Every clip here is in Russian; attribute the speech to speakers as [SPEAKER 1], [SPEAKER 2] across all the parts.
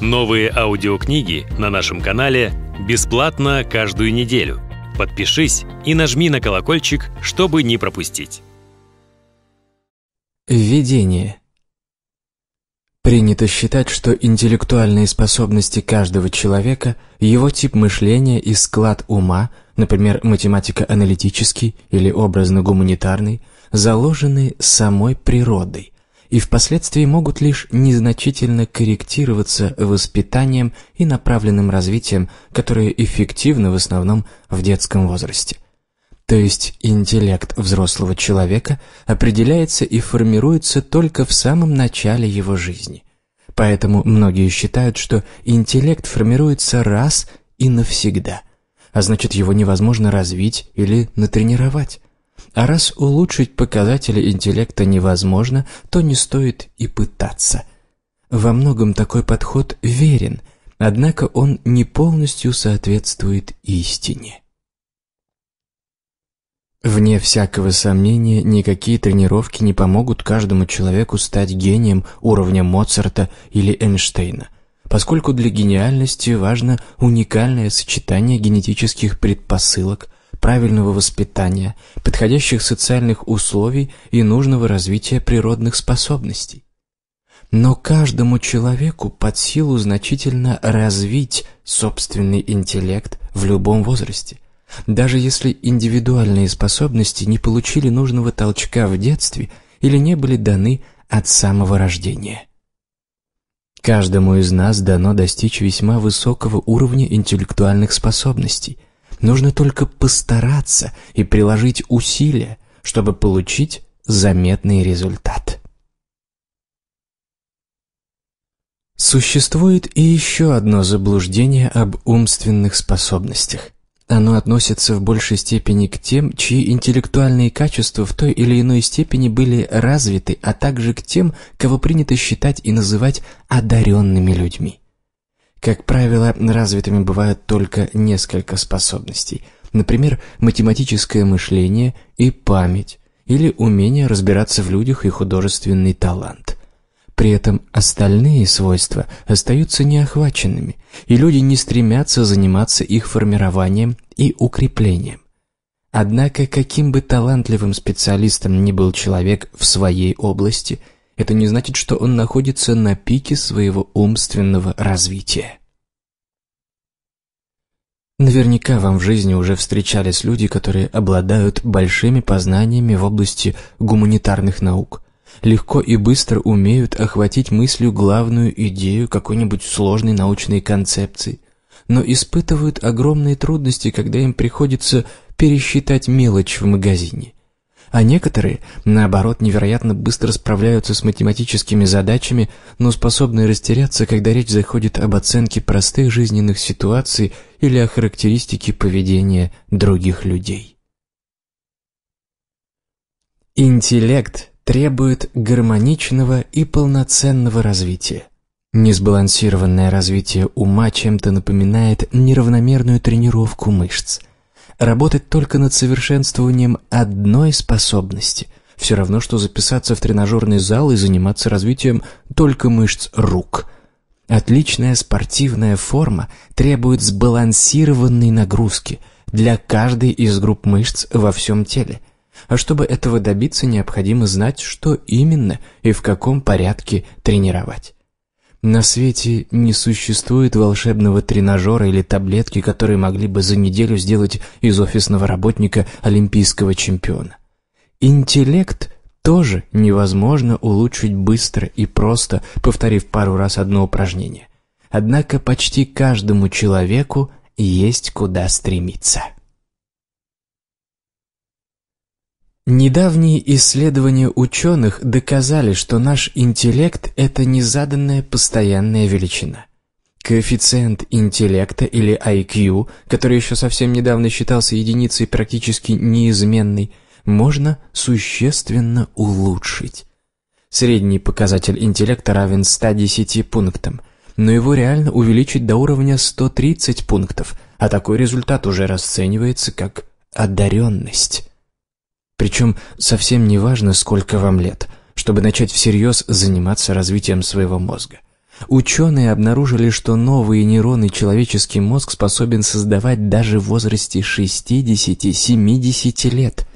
[SPEAKER 1] Новые аудиокниги на нашем канале бесплатно каждую неделю. Подпишись и нажми на колокольчик, чтобы не пропустить. Введение. Принято считать, что интеллектуальные способности каждого человека, его тип мышления и склад ума, например, математико-аналитический или образно-гуманитарный, заложены самой природой, и впоследствии могут лишь незначительно корректироваться воспитанием и направленным развитием, которые эффективны в основном в детском возрасте. То есть интеллект взрослого человека определяется и формируется только в самом начале его жизни. Поэтому многие считают, что интеллект формируется раз и навсегда, а значит его невозможно развить или натренировать. А раз улучшить показатели интеллекта невозможно, то не стоит и пытаться. Во многом такой подход верен, однако он не полностью соответствует истине. Вне всякого сомнения, никакие тренировки не помогут каждому человеку стать гением уровня Моцарта или Эйнштейна, поскольку для гениальности важно уникальное сочетание генетических предпосылок – правильного воспитания, подходящих социальных условий и нужного развития природных способностей. Но каждому человеку под силу значительно развить собственный интеллект в любом возрасте, даже если индивидуальные способности не получили нужного толчка в детстве или не были даны от самого рождения. Каждому из нас дано достичь весьма высокого уровня интеллектуальных способностей – Нужно только постараться и приложить усилия, чтобы получить заметный результат. Существует и еще одно заблуждение об умственных способностях. Оно относится в большей степени к тем, чьи интеллектуальные качества в той или иной степени были развиты, а также к тем, кого принято считать и называть одаренными людьми. Как правило, развитыми бывают только несколько способностей. Например, математическое мышление и память, или умение разбираться в людях и художественный талант. При этом остальные свойства остаются неохваченными, и люди не стремятся заниматься их формированием и укреплением. Однако, каким бы талантливым специалистом ни был человек в своей области – это не значит, что он находится на пике своего умственного развития. Наверняка вам в жизни уже встречались люди, которые обладают большими познаниями в области гуманитарных наук, легко и быстро умеют охватить мыслью главную идею какой-нибудь сложной научной концепции, но испытывают огромные трудности, когда им приходится пересчитать мелочь в магазине – а некоторые, наоборот, невероятно быстро справляются с математическими задачами, но способны растеряться, когда речь заходит об оценке простых жизненных ситуаций или о характеристике поведения других людей. Интеллект требует гармоничного и полноценного развития. Несбалансированное развитие ума чем-то напоминает неравномерную тренировку мышц – Работать только над совершенствованием одной способности – все равно, что записаться в тренажерный зал и заниматься развитием только мышц рук. Отличная спортивная форма требует сбалансированной нагрузки для каждой из групп мышц во всем теле. А чтобы этого добиться, необходимо знать, что именно и в каком порядке тренировать. На свете не существует волшебного тренажера или таблетки, которые могли бы за неделю сделать из офисного работника олимпийского чемпиона. Интеллект тоже невозможно улучшить быстро и просто, повторив пару раз одно упражнение. Однако почти каждому человеку есть куда стремиться. Недавние исследования ученых доказали, что наш интеллект – это незаданная постоянная величина. Коэффициент интеллекта или IQ, который еще совсем недавно считался единицей практически неизменной, можно существенно улучшить. Средний показатель интеллекта равен 110 пунктам, но его реально увеличить до уровня 130 пунктов, а такой результат уже расценивается как одаренность. Причем совсем не важно, сколько вам лет, чтобы начать всерьез заниматься развитием своего мозга. Ученые обнаружили, что новые нейроны человеческий мозг способен создавать даже в возрасте 60-70 лет.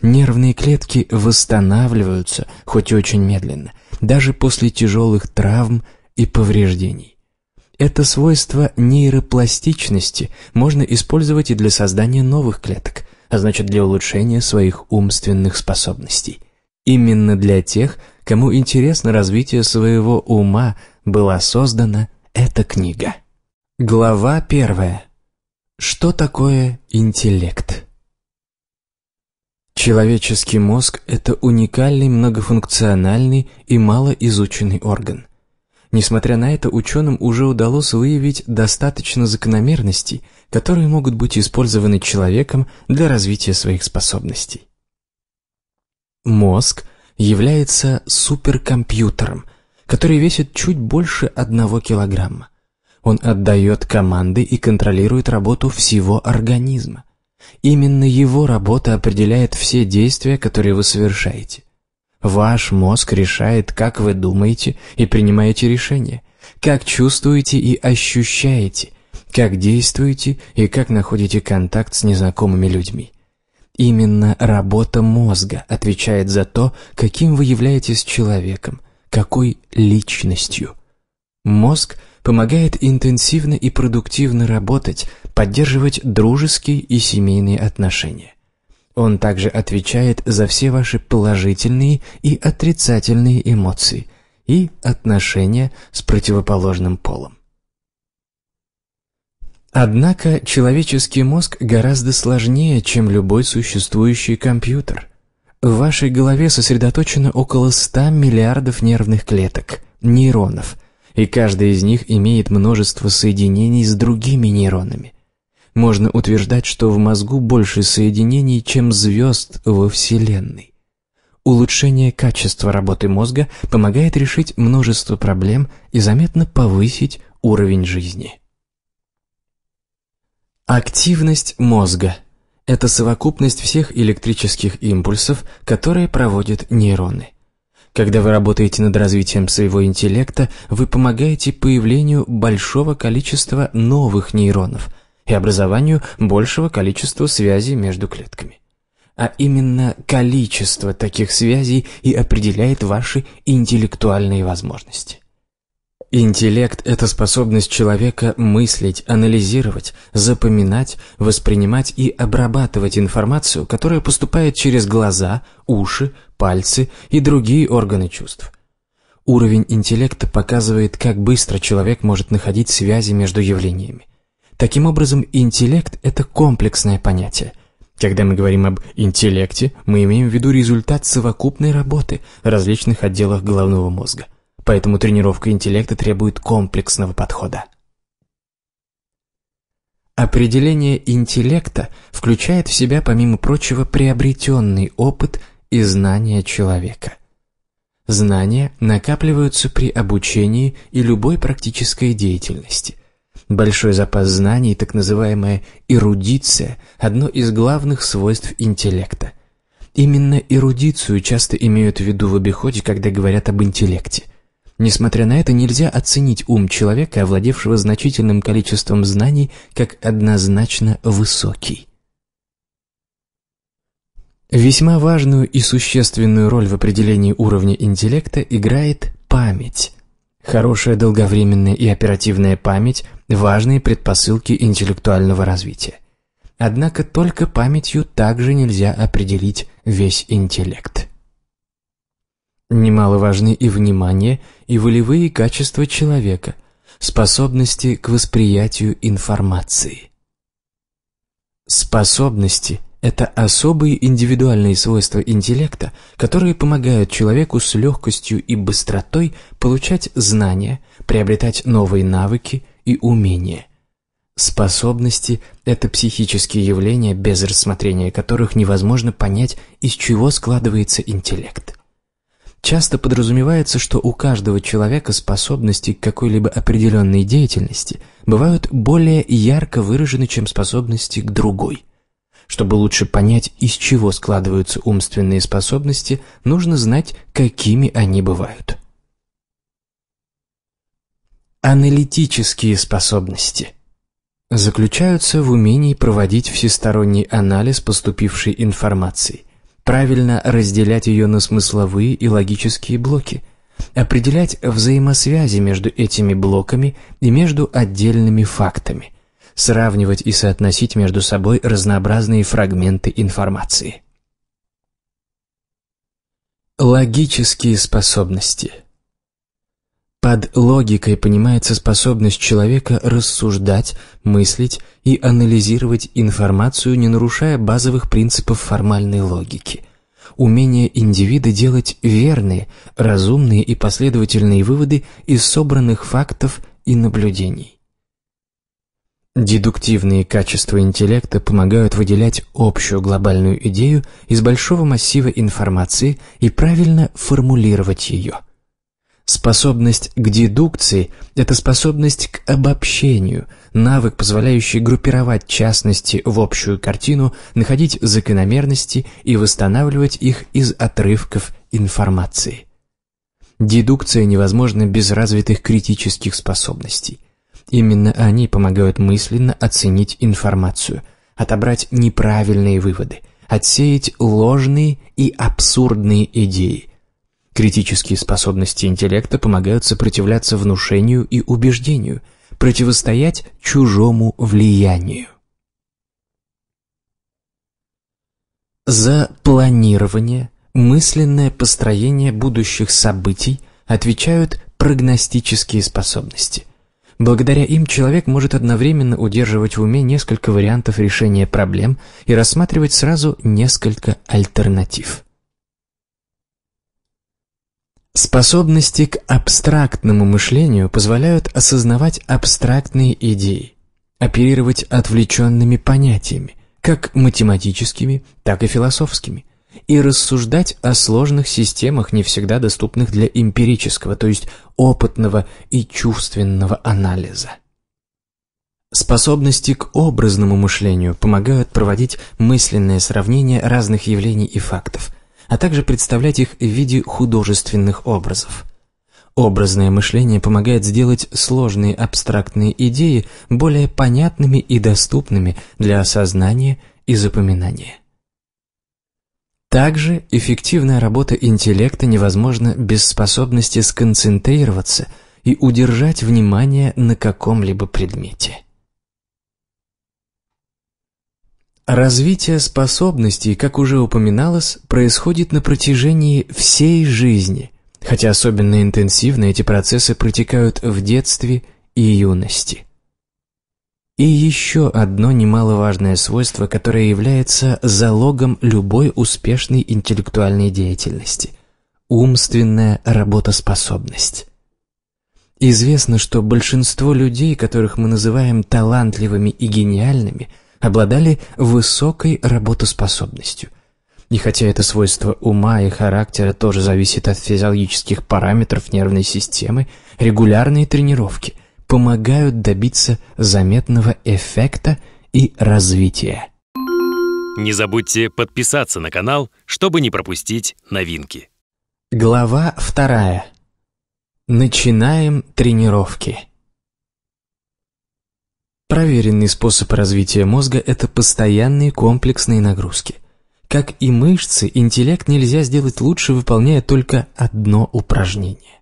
[SPEAKER 1] Нервные клетки восстанавливаются, хоть и очень медленно, даже после тяжелых травм и повреждений. Это свойство нейропластичности можно использовать и для создания новых клеток а значит для улучшения своих умственных способностей. Именно для тех, кому интересно развитие своего ума, была создана эта книга. Глава первая. Что такое интеллект? Человеческий мозг – это уникальный, многофункциональный и малоизученный орган – Несмотря на это, ученым уже удалось выявить достаточно закономерностей, которые могут быть использованы человеком для развития своих способностей. Мозг является суперкомпьютером, который весит чуть больше одного килограмма. Он отдает команды и контролирует работу всего организма. Именно его работа определяет все действия, которые вы совершаете. Ваш мозг решает, как вы думаете и принимаете решения, как чувствуете и ощущаете, как действуете и как находите контакт с незнакомыми людьми. Именно работа мозга отвечает за то, каким вы являетесь человеком, какой личностью. Мозг помогает интенсивно и продуктивно работать, поддерживать дружеские и семейные отношения. Он также отвечает за все ваши положительные и отрицательные эмоции и отношения с противоположным полом. Однако человеческий мозг гораздо сложнее, чем любой существующий компьютер. В вашей голове сосредоточено около 100 миллиардов нервных клеток, нейронов, и каждая из них имеет множество соединений с другими нейронами – можно утверждать, что в мозгу больше соединений, чем звезд во Вселенной. Улучшение качества работы мозга помогает решить множество проблем и заметно повысить уровень жизни. Активность мозга – это совокупность всех электрических импульсов, которые проводят нейроны. Когда вы работаете над развитием своего интеллекта, вы помогаете появлению большого количества новых нейронов – и образованию большего количества связей между клетками. А именно количество таких связей и определяет ваши интеллектуальные возможности. Интеллект – это способность человека мыслить, анализировать, запоминать, воспринимать и обрабатывать информацию, которая поступает через глаза, уши, пальцы и другие органы чувств. Уровень интеллекта показывает, как быстро человек может находить связи между явлениями. Таким образом, интеллект – это комплексное понятие. Когда мы говорим об интеллекте, мы имеем в виду результат совокупной работы различных отделов головного мозга. Поэтому тренировка интеллекта требует комплексного подхода. Определение интеллекта включает в себя, помимо прочего, приобретенный опыт и знания человека. Знания накапливаются при обучении и любой практической деятельности. Большой запас знаний, так называемая эрудиция, одно из главных свойств интеллекта. Именно эрудицию часто имеют в виду в обиходе, когда говорят об интеллекте. Несмотря на это, нельзя оценить ум человека, овладевшего значительным количеством знаний, как однозначно высокий. Весьма важную и существенную роль в определении уровня интеллекта играет память. Хорошая долговременная и оперативная память важные предпосылки интеллектуального развития. Однако только памятью также нельзя определить весь интеллект. Немаловажны и внимание, и волевые качества человека, способности к восприятию информации. Способности – это особые индивидуальные свойства интеллекта, которые помогают человеку с легкостью и быстротой получать знания, приобретать новые навыки – и умения. Способности – это психические явления, без рассмотрения которых невозможно понять, из чего складывается интеллект. Часто подразумевается, что у каждого человека способности к какой-либо определенной деятельности бывают более ярко выражены, чем способности к другой. Чтобы лучше понять, из чего складываются умственные способности, нужно знать, какими они бывают аналитические способности заключаются в умении проводить всесторонний анализ поступившей информации, правильно разделять ее на смысловые и логические блоки, определять взаимосвязи между этими блоками и между отдельными фактами, сравнивать и соотносить между собой разнообразные фрагменты информации. Логические способности – под логикой понимается способность человека рассуждать, мыслить и анализировать информацию, не нарушая базовых принципов формальной логики. Умение индивида делать верные, разумные и последовательные выводы из собранных фактов и наблюдений. Дедуктивные качества интеллекта помогают выделять общую глобальную идею из большого массива информации и правильно формулировать ее – Способность к дедукции – это способность к обобщению, навык, позволяющий группировать частности в общую картину, находить закономерности и восстанавливать их из отрывков информации. Дедукция невозможна без развитых критических способностей. Именно они помогают мысленно оценить информацию, отобрать неправильные выводы, отсеять ложные и абсурдные идеи – Критические способности интеллекта помогают сопротивляться внушению и убеждению, противостоять чужому влиянию. За планирование, мысленное построение будущих событий отвечают прогностические способности. Благодаря им человек может одновременно удерживать в уме несколько вариантов решения проблем и рассматривать сразу несколько альтернатив. Способности к абстрактному мышлению позволяют осознавать абстрактные идеи, оперировать отвлеченными понятиями, как математическими, так и философскими, и рассуждать о сложных системах, не всегда доступных для эмпирического, то есть опытного и чувственного анализа. Способности к образному мышлению помогают проводить мысленные сравнения разных явлений и фактов, а также представлять их в виде художественных образов. Образное мышление помогает сделать сложные абстрактные идеи более понятными и доступными для осознания и запоминания. Также эффективная работа интеллекта невозможна без способности сконцентрироваться и удержать внимание на каком-либо предмете. Развитие способностей, как уже упоминалось, происходит на протяжении всей жизни, хотя особенно интенсивно эти процессы протекают в детстве и юности. И еще одно немаловажное свойство, которое является залогом любой успешной интеллектуальной деятельности – умственная работоспособность. Известно, что большинство людей, которых мы называем талантливыми и гениальными – обладали высокой работоспособностью. И хотя это свойство ума и характера тоже зависит от физиологических параметров нервной системы, регулярные тренировки помогают добиться заметного эффекта и развития. Не забудьте подписаться на канал, чтобы не пропустить новинки. Глава вторая. Начинаем тренировки. Проверенный способ развития мозга – это постоянные комплексные нагрузки. Как и мышцы, интеллект нельзя сделать лучше, выполняя только одно упражнение.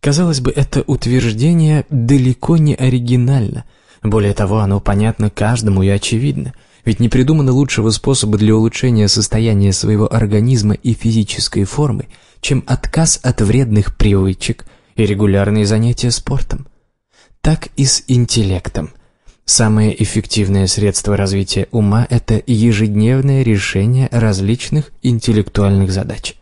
[SPEAKER 1] Казалось бы, это утверждение далеко не оригинально. Более того, оно понятно каждому и очевидно. Ведь не придумано лучшего способа для улучшения состояния своего организма и физической формы, чем отказ от вредных привычек и регулярные занятия спортом. Так и с интеллектом. Самое эффективное средство развития ума – это ежедневное решение различных интеллектуальных задач.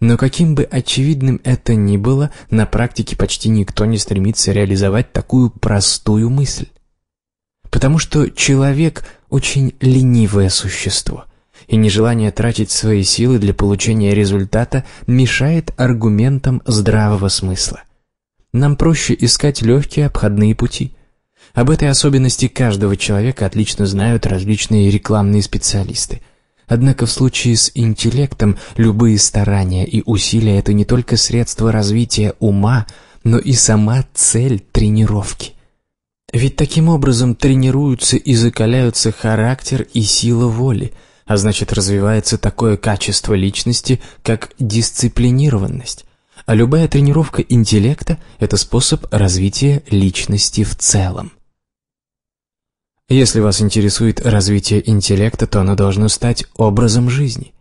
[SPEAKER 1] Но каким бы очевидным это ни было, на практике почти никто не стремится реализовать такую простую мысль. Потому что человек – очень ленивое существо – и нежелание тратить свои силы для получения результата мешает аргументам здравого смысла. Нам проще искать легкие обходные пути, об этой особенности каждого человека отлично знают различные рекламные специалисты. Однако в случае с интеллектом любые старания и усилия – это не только средство развития ума, но и сама цель тренировки. Ведь таким образом тренируются и закаляются характер и сила воли, а значит развивается такое качество личности, как дисциплинированность. А любая тренировка интеллекта – это способ развития личности в целом. Если вас интересует развитие интеллекта, то оно должно стать образом жизни.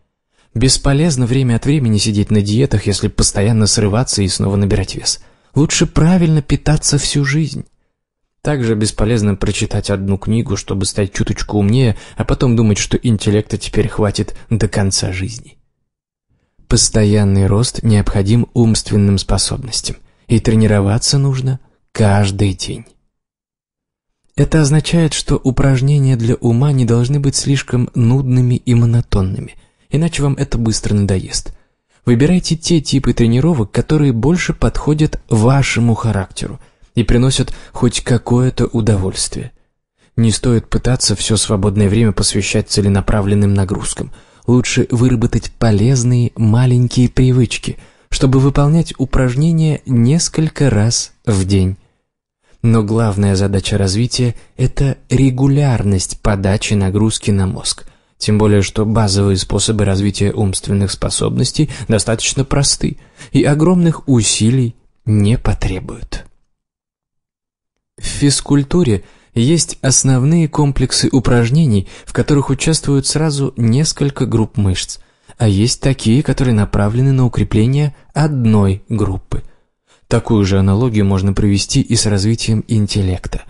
[SPEAKER 1] Бесполезно время от времени сидеть на диетах, если постоянно срываться и снова набирать вес. Лучше правильно питаться всю жизнь. Также бесполезно прочитать одну книгу, чтобы стать чуточку умнее, а потом думать, что интеллекта теперь хватит до конца жизни. Постоянный рост необходим умственным способностям, и тренироваться нужно каждый день. Это означает, что упражнения для ума не должны быть слишком нудными и монотонными, иначе вам это быстро надоест. Выбирайте те типы тренировок, которые больше подходят вашему характеру и приносят хоть какое-то удовольствие. Не стоит пытаться все свободное время посвящать целенаправленным нагрузкам. Лучше выработать полезные маленькие привычки, чтобы выполнять упражнения несколько раз в день но главная задача развития – это регулярность подачи нагрузки на мозг. Тем более, что базовые способы развития умственных способностей достаточно просты и огромных усилий не потребуют. В физкультуре есть основные комплексы упражнений, в которых участвуют сразу несколько групп мышц, а есть такие, которые направлены на укрепление одной группы – Такую же аналогию можно провести и с развитием интеллекта.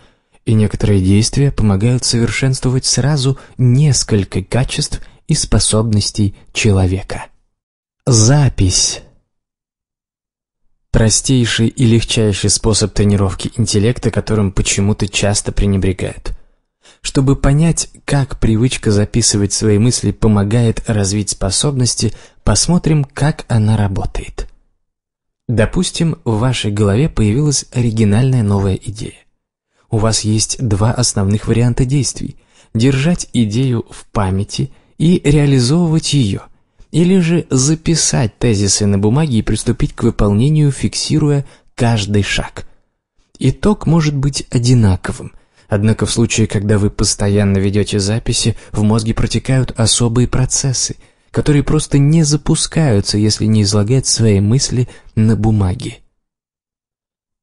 [SPEAKER 1] И некоторые действия помогают совершенствовать сразу несколько качеств и способностей человека. Запись Простейший и легчайший способ тренировки интеллекта, которым почему-то часто пренебрегают. Чтобы понять, как привычка записывать свои мысли помогает развить способности, посмотрим, как она работает. Допустим, в вашей голове появилась оригинальная новая идея. У вас есть два основных варианта действий – держать идею в памяти и реализовывать ее, или же записать тезисы на бумаге и приступить к выполнению, фиксируя каждый шаг. Итог может быть одинаковым, однако в случае, когда вы постоянно ведете записи, в мозге протекают особые процессы – которые просто не запускаются, если не излагать свои мысли на бумаге.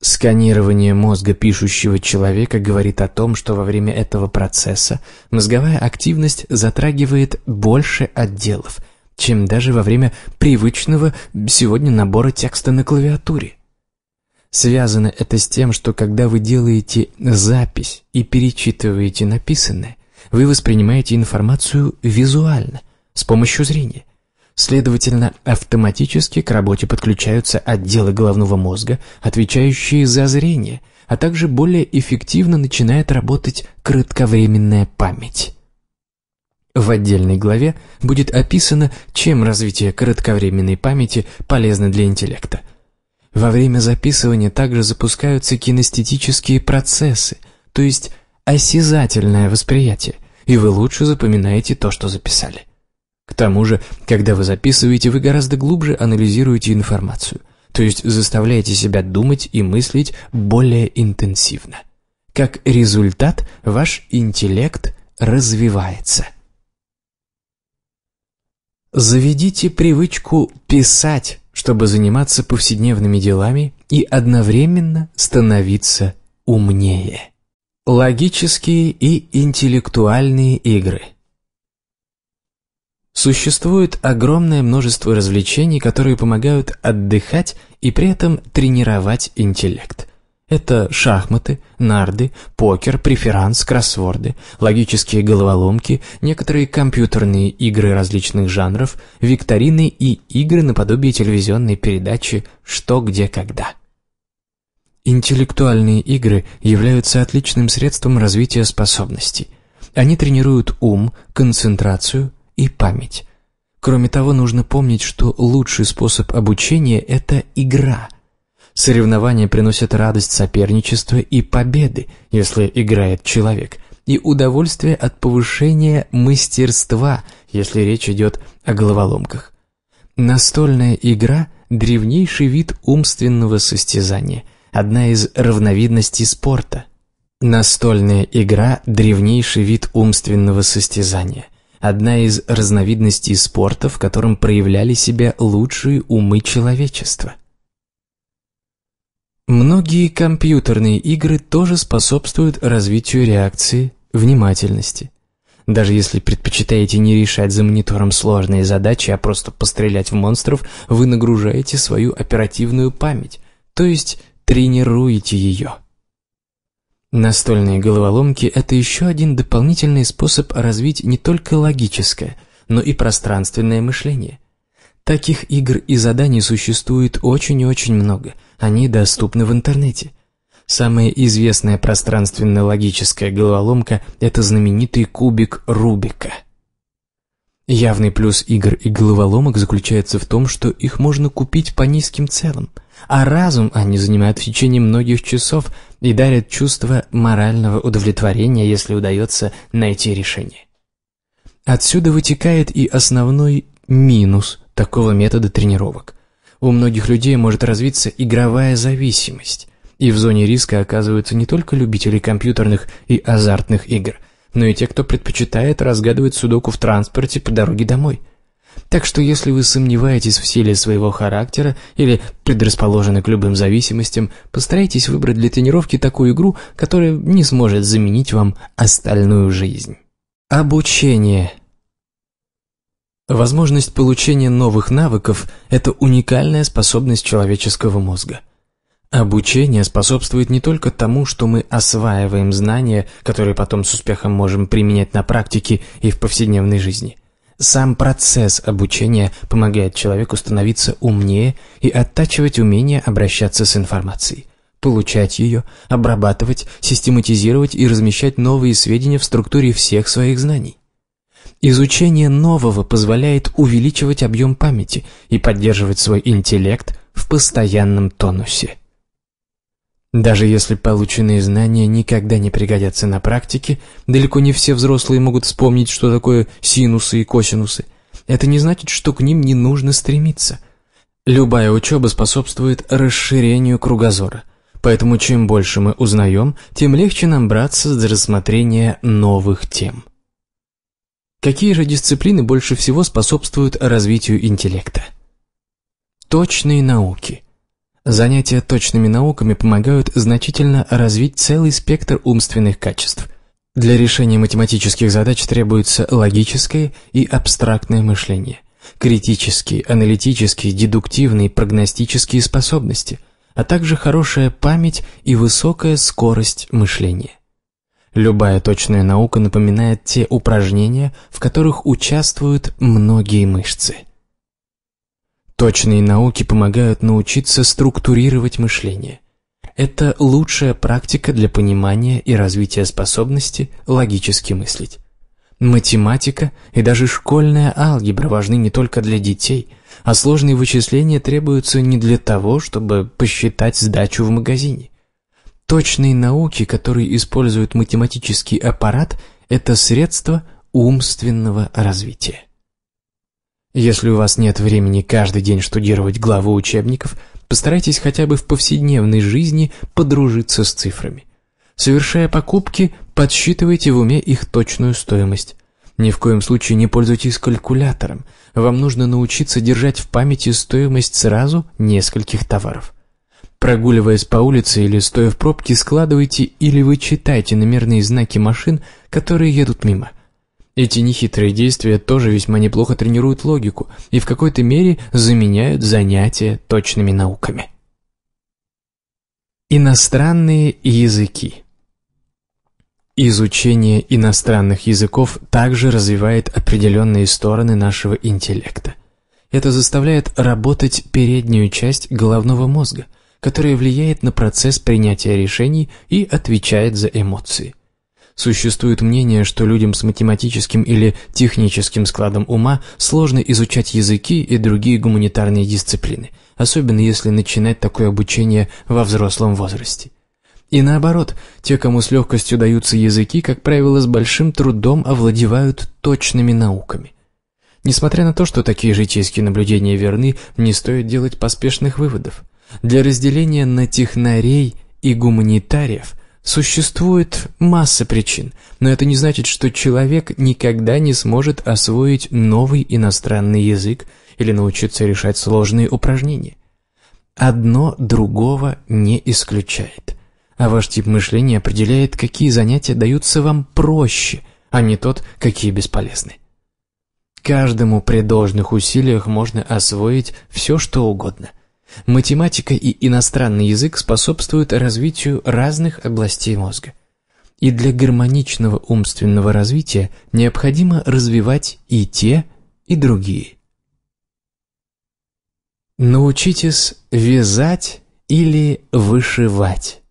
[SPEAKER 1] Сканирование мозга пишущего человека говорит о том, что во время этого процесса мозговая активность затрагивает больше отделов, чем даже во время привычного сегодня набора текста на клавиатуре. Связано это с тем, что когда вы делаете запись и перечитываете написанное, вы воспринимаете информацию визуально, с помощью зрения. Следовательно, автоматически к работе подключаются отделы головного мозга, отвечающие за зрение, а также более эффективно начинает работать кратковременная память. В отдельной главе будет описано, чем развитие кратковременной памяти полезно для интеллекта. Во время записывания также запускаются кинестетические процессы, то есть осязательное восприятие, и вы лучше запоминаете то, что записали. К тому же, когда вы записываете, вы гораздо глубже анализируете информацию, то есть заставляете себя думать и мыслить более интенсивно. Как результат, ваш интеллект развивается. Заведите привычку писать, чтобы заниматься повседневными делами и одновременно становиться умнее. Логические и интеллектуальные игры – Существует огромное множество развлечений, которые помогают отдыхать и при этом тренировать интеллект. Это шахматы, нарды, покер, преферанс, кроссворды, логические головоломки, некоторые компьютерные игры различных жанров, викторины и игры наподобие телевизионной передачи «Что, где, когда». Интеллектуальные игры являются отличным средством развития способностей. Они тренируют ум, концентрацию, и память. Кроме того, нужно помнить, что лучший способ обучения – это игра. Соревнования приносят радость соперничества и победы, если играет человек, и удовольствие от повышения мастерства, если речь идет о головоломках. Настольная игра – древнейший вид умственного состязания, одна из равновидностей спорта. Настольная игра – древнейший вид умственного состязания – одна из разновидностей спорта, в котором проявляли себя лучшие умы человечества. Многие компьютерные игры тоже способствуют развитию реакции, внимательности. Даже если предпочитаете не решать за монитором сложные задачи, а просто пострелять в монстров, вы нагружаете свою оперативную память, то есть тренируете ее. Настольные головоломки – это еще один дополнительный способ развить не только логическое, но и пространственное мышление. Таких игр и заданий существует очень и очень много, они доступны в интернете. Самая известная пространственно-логическая головоломка – это знаменитый кубик Рубика – Явный плюс игр и головоломок заключается в том, что их можно купить по низким ценам, а разум они занимают в течение многих часов и дарят чувство морального удовлетворения, если удается найти решение. Отсюда вытекает и основной минус такого метода тренировок. У многих людей может развиться игровая зависимость, и в зоне риска оказываются не только любители компьютерных и азартных игр – но и те, кто предпочитает разгадывать судоку в транспорте по дороге домой. Так что если вы сомневаетесь в силе своего характера или предрасположены к любым зависимостям, постарайтесь выбрать для тренировки такую игру, которая не сможет заменить вам остальную жизнь. Обучение. Возможность получения новых навыков – это уникальная способность человеческого мозга. Обучение способствует не только тому, что мы осваиваем знания, которые потом с успехом можем применять на практике и в повседневной жизни. Сам процесс обучения помогает человеку становиться умнее и оттачивать умение обращаться с информацией, получать ее, обрабатывать, систематизировать и размещать новые сведения в структуре всех своих знаний. Изучение нового позволяет увеличивать объем памяти и поддерживать свой интеллект в постоянном тонусе. Даже если полученные знания никогда не пригодятся на практике, далеко не все взрослые могут вспомнить, что такое синусы и косинусы. Это не значит, что к ним не нужно стремиться. Любая учеба способствует расширению кругозора. Поэтому чем больше мы узнаем, тем легче нам браться за рассмотрение новых тем. Какие же дисциплины больше всего способствуют развитию интеллекта? Точные науки – Занятия точными науками помогают значительно развить целый спектр умственных качеств. Для решения математических задач требуется логическое и абстрактное мышление, критические, аналитические, дедуктивные, прогностические способности, а также хорошая память и высокая скорость мышления. Любая точная наука напоминает те упражнения, в которых участвуют многие мышцы. Точные науки помогают научиться структурировать мышление. Это лучшая практика для понимания и развития способности логически мыслить. Математика и даже школьная алгебра важны не только для детей, а сложные вычисления требуются не для того, чтобы посчитать сдачу в магазине. Точные науки, которые используют математический аппарат, это средство умственного развития. Если у вас нет времени каждый день штудировать главу учебников, постарайтесь хотя бы в повседневной жизни подружиться с цифрами. Совершая покупки, подсчитывайте в уме их точную стоимость. Ни в коем случае не пользуйтесь калькулятором. Вам нужно научиться держать в памяти стоимость сразу нескольких товаров. Прогуливаясь по улице или стоя в пробке, складывайте или вычитайте номерные знаки машин, которые едут мимо. Эти нехитрые действия тоже весьма неплохо тренируют логику и в какой-то мере заменяют занятия точными науками. Иностранные языки Изучение иностранных языков также развивает определенные стороны нашего интеллекта. Это заставляет работать переднюю часть головного мозга, которая влияет на процесс принятия решений и отвечает за эмоции. Существует мнение, что людям с математическим или техническим складом ума сложно изучать языки и другие гуманитарные дисциплины, особенно если начинать такое обучение во взрослом возрасте. И наоборот, те, кому с легкостью даются языки, как правило, с большим трудом овладевают точными науками. Несмотря на то, что такие житейские наблюдения верны, не стоит делать поспешных выводов. Для разделения на технарей и гуманитариев Существует масса причин, но это не значит, что человек никогда не сможет освоить новый иностранный язык или научиться решать сложные упражнения. Одно другого не исключает. А ваш тип мышления определяет, какие занятия даются вам проще, а не тот, какие бесполезны. Каждому при должных усилиях можно освоить все, что угодно. Математика и иностранный язык способствуют развитию разных областей мозга. И для гармоничного умственного развития необходимо развивать и те, и другие. Научитесь вязать или вышивать.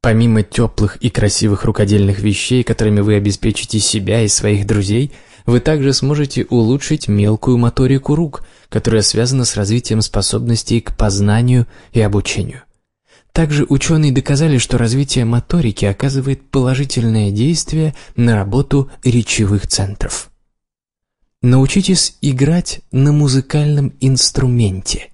[SPEAKER 1] Помимо теплых и красивых рукодельных вещей, которыми вы обеспечите себя и своих друзей – вы также сможете улучшить мелкую моторику рук, которая связана с развитием способностей к познанию и обучению. Также ученые доказали, что развитие моторики оказывает положительное действие на работу речевых центров. Научитесь играть на музыкальном инструменте.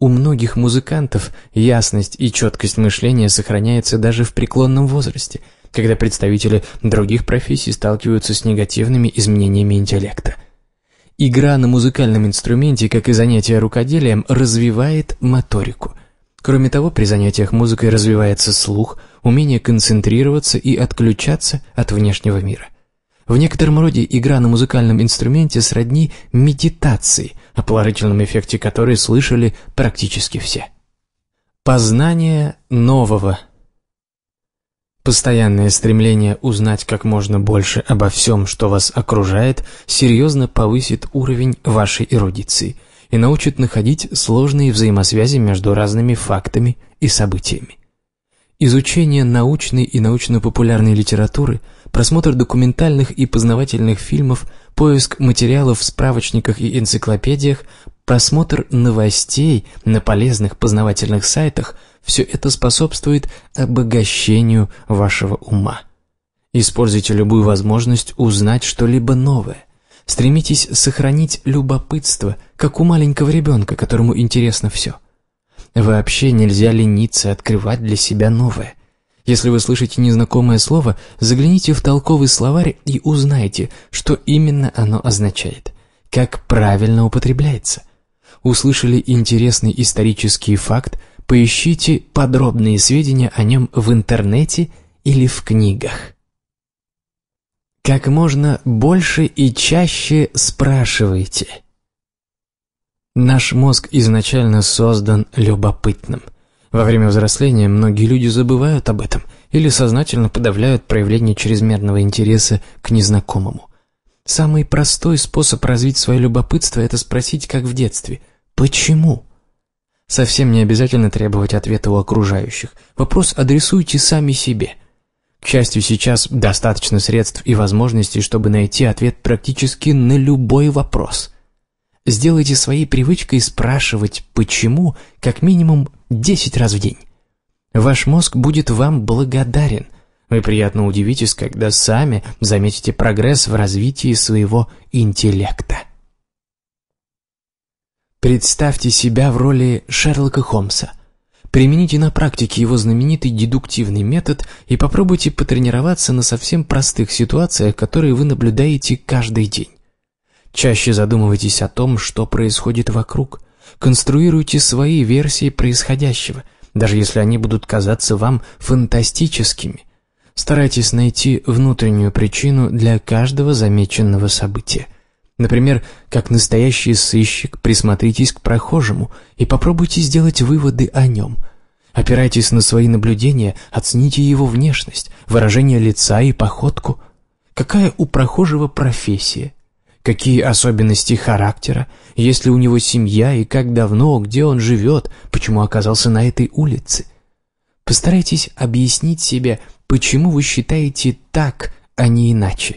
[SPEAKER 1] У многих музыкантов ясность и четкость мышления сохраняется даже в преклонном возрасте – когда представители других профессий сталкиваются с негативными изменениями интеллекта. Игра на музыкальном инструменте, как и занятие рукоделием, развивает моторику. Кроме того, при занятиях музыкой развивается слух, умение концентрироваться и отключаться от внешнего мира. В некотором роде игра на музыкальном инструменте сродни медитации, о положительном эффекте которой слышали практически все. Познание нового – Постоянное стремление узнать как можно больше обо всем, что вас окружает, серьезно повысит уровень вашей эрудиции и научит находить сложные взаимосвязи между разными фактами и событиями. Изучение научной и научно-популярной литературы, просмотр документальных и познавательных фильмов, поиск материалов в справочниках и энциклопедиях Просмотр новостей на полезных познавательных сайтах – все это способствует обогащению вашего ума. Используйте любую возможность узнать что-либо новое. Стремитесь сохранить любопытство, как у маленького ребенка, которому интересно все. Вообще нельзя лениться открывать для себя новое. Если вы слышите незнакомое слово, загляните в толковый словарь и узнайте, что именно оно означает, как правильно употребляется – услышали интересный исторический факт, поищите подробные сведения о нем в интернете или в книгах. Как можно больше и чаще спрашивайте. Наш мозг изначально создан любопытным. Во время взросления многие люди забывают об этом или сознательно подавляют проявление чрезмерного интереса к незнакомому. Самый простой способ развить свое любопытство – это спросить, как в детстве – Почему? Совсем не обязательно требовать ответа у окружающих. Вопрос адресуйте сами себе. К счастью, сейчас достаточно средств и возможностей, чтобы найти ответ практически на любой вопрос. Сделайте своей привычкой спрашивать «почему» как минимум 10 раз в день. Ваш мозг будет вам благодарен. Вы приятно удивитесь, когда сами заметите прогресс в развитии своего интеллекта. Представьте себя в роли Шерлока Холмса. Примените на практике его знаменитый дедуктивный метод и попробуйте потренироваться на совсем простых ситуациях, которые вы наблюдаете каждый день. Чаще задумывайтесь о том, что происходит вокруг. Конструируйте свои версии происходящего, даже если они будут казаться вам фантастическими. Старайтесь найти внутреннюю причину для каждого замеченного события. Например, как настоящий сыщик, присмотритесь к прохожему и попробуйте сделать выводы о нем. Опирайтесь на свои наблюдения, оцените его внешность, выражение лица и походку. Какая у прохожего профессия? Какие особенности характера? Есть ли у него семья и как давно, где он живет, почему оказался на этой улице? Постарайтесь объяснить себе, почему вы считаете так, а не иначе.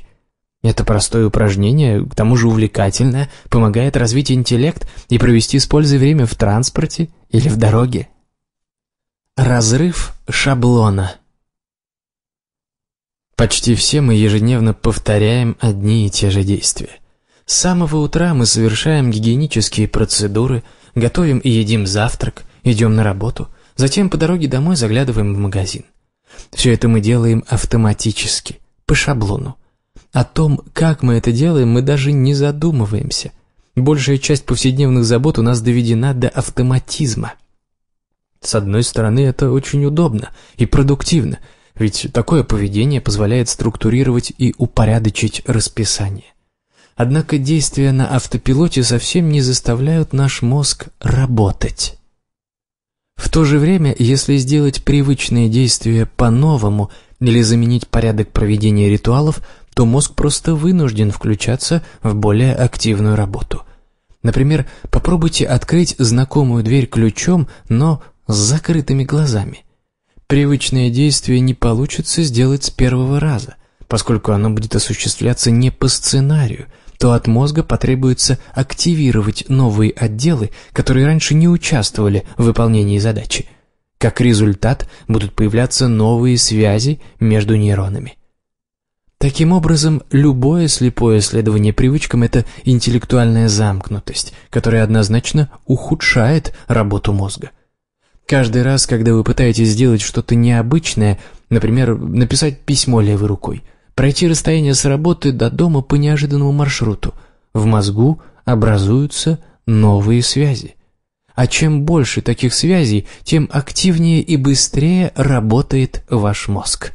[SPEAKER 1] Это простое упражнение, к тому же увлекательное, помогает развить интеллект и провести с пользой время в транспорте или в дороге. Разрыв шаблона Почти все мы ежедневно повторяем одни и те же действия. С самого утра мы совершаем гигиенические процедуры, готовим и едим завтрак, идем на работу, затем по дороге домой заглядываем в магазин. Все это мы делаем автоматически, по шаблону о том, как мы это делаем, мы даже не задумываемся. Большая часть повседневных забот у нас доведена до автоматизма. С одной стороны, это очень удобно и продуктивно, ведь такое поведение позволяет структурировать и упорядочить расписание. Однако действия на автопилоте совсем не заставляют наш мозг работать. В то же время, если сделать привычные действия по-новому или заменить порядок проведения ритуалов – то мозг просто вынужден включаться в более активную работу. Например, попробуйте открыть знакомую дверь ключом, но с закрытыми глазами. Привычное действие не получится сделать с первого раза, поскольку оно будет осуществляться не по сценарию, то от мозга потребуется активировать новые отделы, которые раньше не участвовали в выполнении задачи. Как результат будут появляться новые связи между нейронами. Таким образом, любое слепое следование привычкам – это интеллектуальная замкнутость, которая однозначно ухудшает работу мозга. Каждый раз, когда вы пытаетесь сделать что-то необычное, например, написать письмо левой рукой, пройти расстояние с работы до дома по неожиданному маршруту, в мозгу образуются новые связи. А чем больше таких связей, тем активнее и быстрее работает ваш мозг.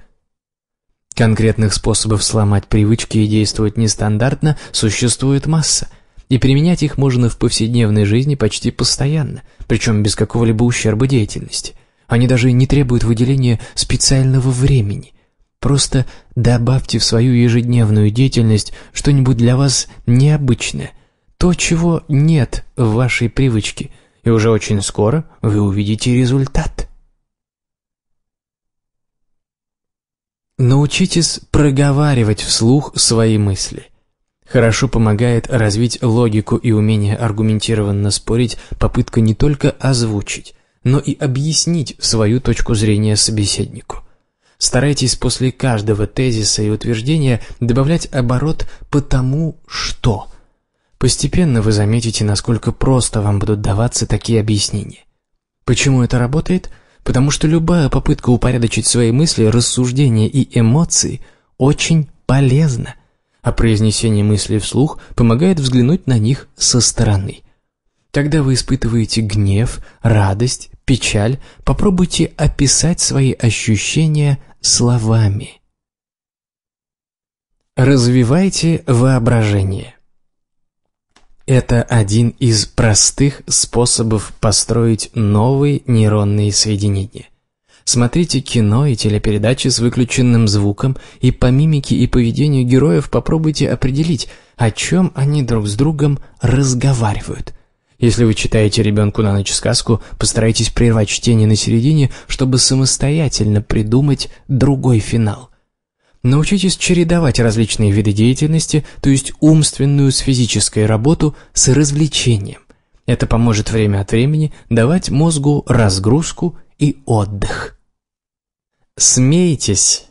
[SPEAKER 1] Конкретных способов сломать привычки и действовать нестандартно существует масса, и применять их можно в повседневной жизни почти постоянно, причем без какого-либо ущерба деятельности. Они даже не требуют выделения специального времени. Просто добавьте в свою ежедневную деятельность что-нибудь для вас необычное, то, чего нет в вашей привычке, и уже очень скоро вы увидите результат. Научитесь проговаривать вслух свои мысли. Хорошо помогает развить логику и умение аргументированно спорить попытка не только озвучить, но и объяснить свою точку зрения собеседнику. Старайтесь после каждого тезиса и утверждения добавлять оборот «потому что». Постепенно вы заметите, насколько просто вам будут даваться такие объяснения. Почему это работает? потому что любая попытка упорядочить свои мысли, рассуждения и эмоции очень полезна, а произнесение мыслей вслух помогает взглянуть на них со стороны. Когда вы испытываете гнев, радость, печаль, попробуйте описать свои ощущения словами. Развивайте воображение. Это один из простых способов построить новые нейронные соединения. Смотрите кино и телепередачи с выключенным звуком, и по мимике и поведению героев попробуйте определить, о чем они друг с другом разговаривают. Если вы читаете ребенку на ночь сказку, постарайтесь прервать чтение на середине, чтобы самостоятельно придумать другой финал. Научитесь чередовать различные виды деятельности, то есть умственную с физической работу, с развлечением. Это поможет время от времени давать мозгу разгрузку и отдых. Смейтесь!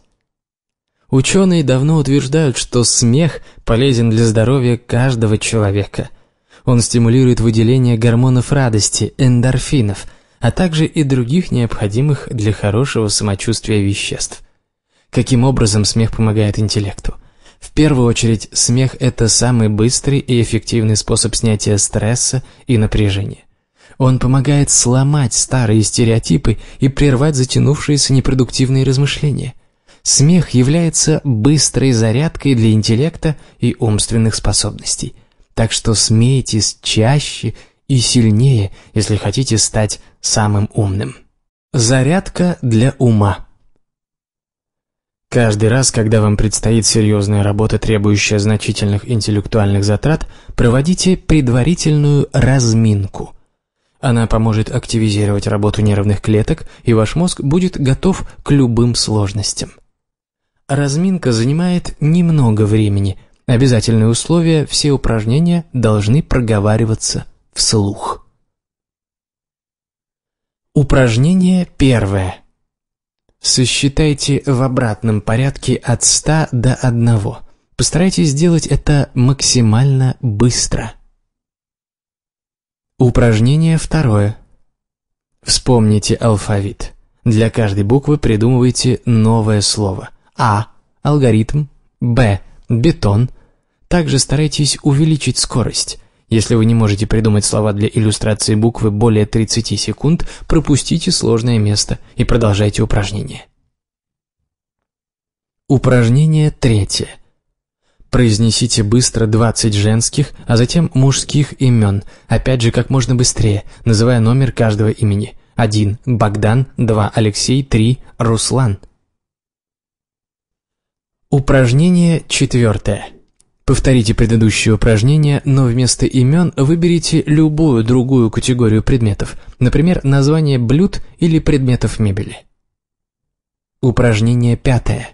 [SPEAKER 1] Ученые давно утверждают, что смех полезен для здоровья каждого человека. Он стимулирует выделение гормонов радости, эндорфинов, а также и других необходимых для хорошего самочувствия веществ каким образом смех помогает интеллекту. В первую очередь, смех – это самый быстрый и эффективный способ снятия стресса и напряжения. Он помогает сломать старые стереотипы и прервать затянувшиеся непродуктивные размышления. Смех является быстрой зарядкой для интеллекта и умственных способностей. Так что смейтесь чаще и сильнее, если хотите стать самым умным. Зарядка для ума. Каждый раз, когда вам предстоит серьезная работа, требующая значительных интеллектуальных затрат, проводите предварительную разминку. Она поможет активизировать работу нервных клеток, и ваш мозг будет готов к любым сложностям. Разминка занимает немного времени. Обязательные условия – все упражнения должны проговариваться вслух. Упражнение первое – Сосчитайте в обратном порядке от 100 до 1. Постарайтесь сделать это максимально быстро. Упражнение второе. Вспомните алфавит. Для каждой буквы придумывайте новое слово. А – алгоритм, Б – бетон. Также старайтесь увеличить скорость. Если вы не можете придумать слова для иллюстрации буквы более 30 секунд, пропустите сложное место и продолжайте упражнение. Упражнение третье. Произнесите быстро 20 женских, а затем мужских имен, опять же как можно быстрее, называя номер каждого имени. 1. Богдан, 2. Алексей, 3. Руслан. Упражнение четвертое. Повторите предыдущее упражнение, но вместо имен выберите любую другую категорию предметов, например, название блюд или предметов мебели. Упражнение пятое.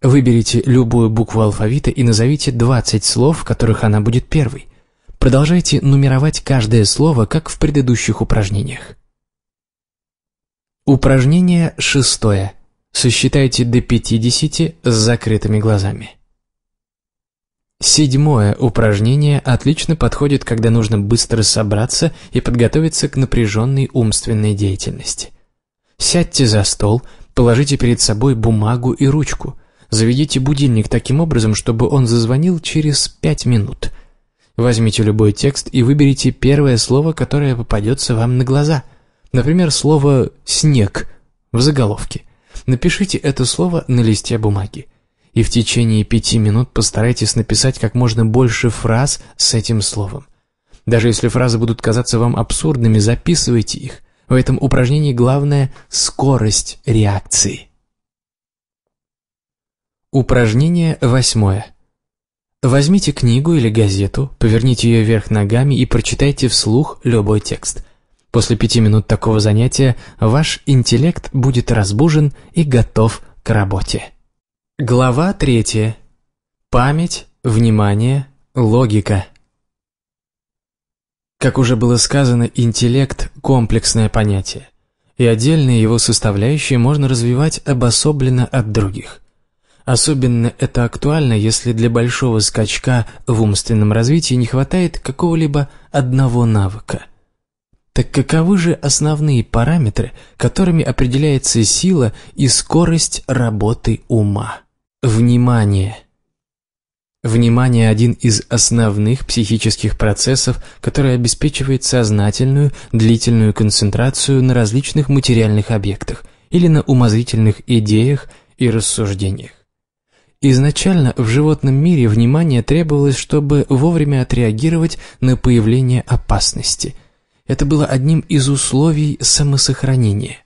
[SPEAKER 1] Выберите любую букву алфавита и назовите 20 слов, в которых она будет первой. Продолжайте нумеровать каждое слово, как в предыдущих упражнениях. Упражнение шестое. Сосчитайте до 50 с закрытыми глазами. Седьмое упражнение отлично подходит, когда нужно быстро собраться и подготовиться к напряженной умственной деятельности. Сядьте за стол, положите перед собой бумагу и ручку. Заведите будильник таким образом, чтобы он зазвонил через пять минут. Возьмите любой текст и выберите первое слово, которое попадется вам на глаза. Например, слово «снег» в заголовке. Напишите это слово на листе бумаги и в течение пяти минут постарайтесь написать как можно больше фраз с этим словом. Даже если фразы будут казаться вам абсурдными, записывайте их. В этом упражнении главное – скорость реакции. Упражнение восьмое. Возьмите книгу или газету, поверните ее вверх ногами и прочитайте вслух любой текст. После пяти минут такого занятия ваш интеллект будет разбужен и готов к работе. Глава 3. Память, внимание, логика. Как уже было сказано, интеллект – комплексное понятие, и отдельные его составляющие можно развивать обособленно от других. Особенно это актуально, если для большого скачка в умственном развитии не хватает какого-либо одного навыка. Так каковы же основные параметры, которыми определяется сила и скорость работы ума? Внимание. Внимание – один из основных психических процессов, который обеспечивает сознательную, длительную концентрацию на различных материальных объектах или на умозрительных идеях и рассуждениях. Изначально в животном мире внимание требовалось, чтобы вовремя отреагировать на появление опасности. Это было одним из условий самосохранения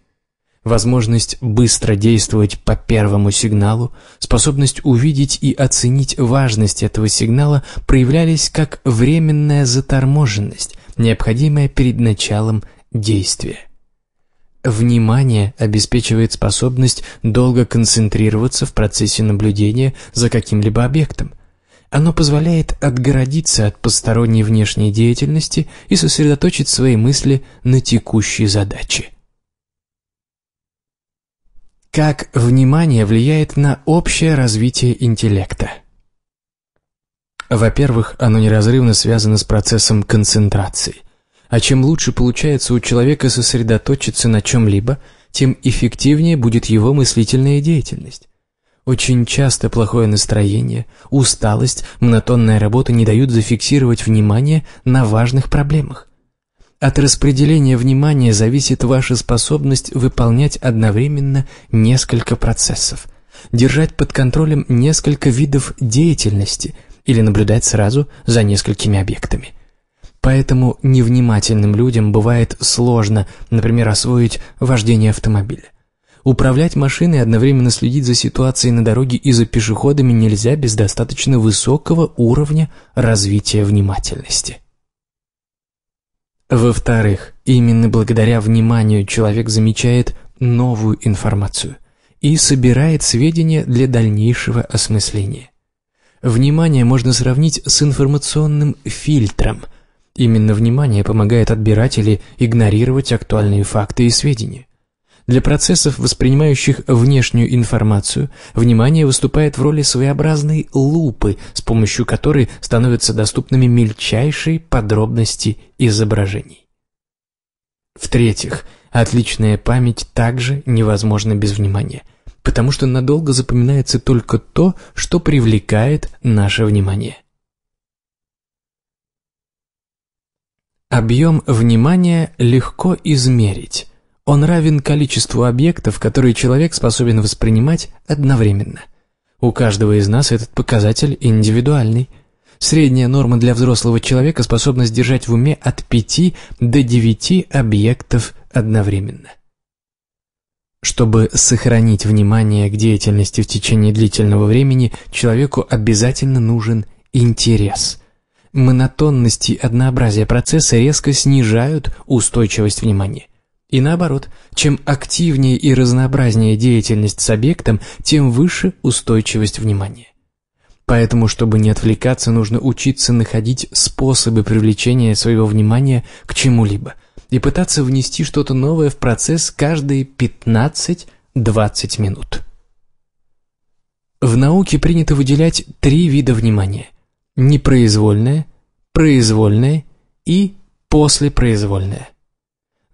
[SPEAKER 1] возможность быстро действовать по первому сигналу, способность увидеть и оценить важность этого сигнала проявлялись как временная заторможенность, необходимая перед началом действия. Внимание обеспечивает способность долго концентрироваться в процессе наблюдения за каким-либо объектом. Оно позволяет отгородиться от посторонней внешней деятельности и сосредоточить свои мысли на текущей задаче – как внимание влияет на общее развитие интеллекта? Во-первых, оно неразрывно связано с процессом концентрации. А чем лучше получается у человека сосредоточиться на чем-либо, тем эффективнее будет его мыслительная деятельность. Очень часто плохое настроение, усталость, монотонная работа не дают зафиксировать внимание на важных проблемах. От распределения внимания зависит ваша способность выполнять одновременно несколько процессов, держать под контролем несколько видов деятельности или наблюдать сразу за несколькими объектами. Поэтому невнимательным людям бывает сложно, например, освоить вождение автомобиля. Управлять машиной и одновременно следить за ситуацией на дороге и за пешеходами нельзя без достаточно высокого уровня развития внимательности. Во-вторых, именно благодаря вниманию человек замечает новую информацию и собирает сведения для дальнейшего осмысления. Внимание можно сравнить с информационным фильтром. Именно внимание помогает отбирать или игнорировать актуальные факты и сведения. Для процессов, воспринимающих внешнюю информацию, внимание выступает в роли своеобразной лупы, с помощью которой становятся доступными мельчайшие подробности изображений. В-третьих, отличная память также невозможна без внимания, потому что надолго запоминается только то, что привлекает наше внимание. Объем внимания легко измерить. Он равен количеству объектов, которые человек способен воспринимать одновременно. У каждого из нас этот показатель индивидуальный. Средняя норма для взрослого человека способность держать в уме от 5 до 9 объектов одновременно. Чтобы сохранить внимание к деятельности в течение длительного времени, человеку обязательно нужен интерес. Монотонность и однообразие процесса резко снижают устойчивость внимания. И наоборот, чем активнее и разнообразнее деятельность с объектом, тем выше устойчивость внимания. Поэтому, чтобы не отвлекаться, нужно учиться находить способы привлечения своего внимания к чему-либо и пытаться внести что-то новое в процесс каждые 15-20 минут. В науке принято выделять три вида внимания – непроизвольное, произвольное и послепроизвольное –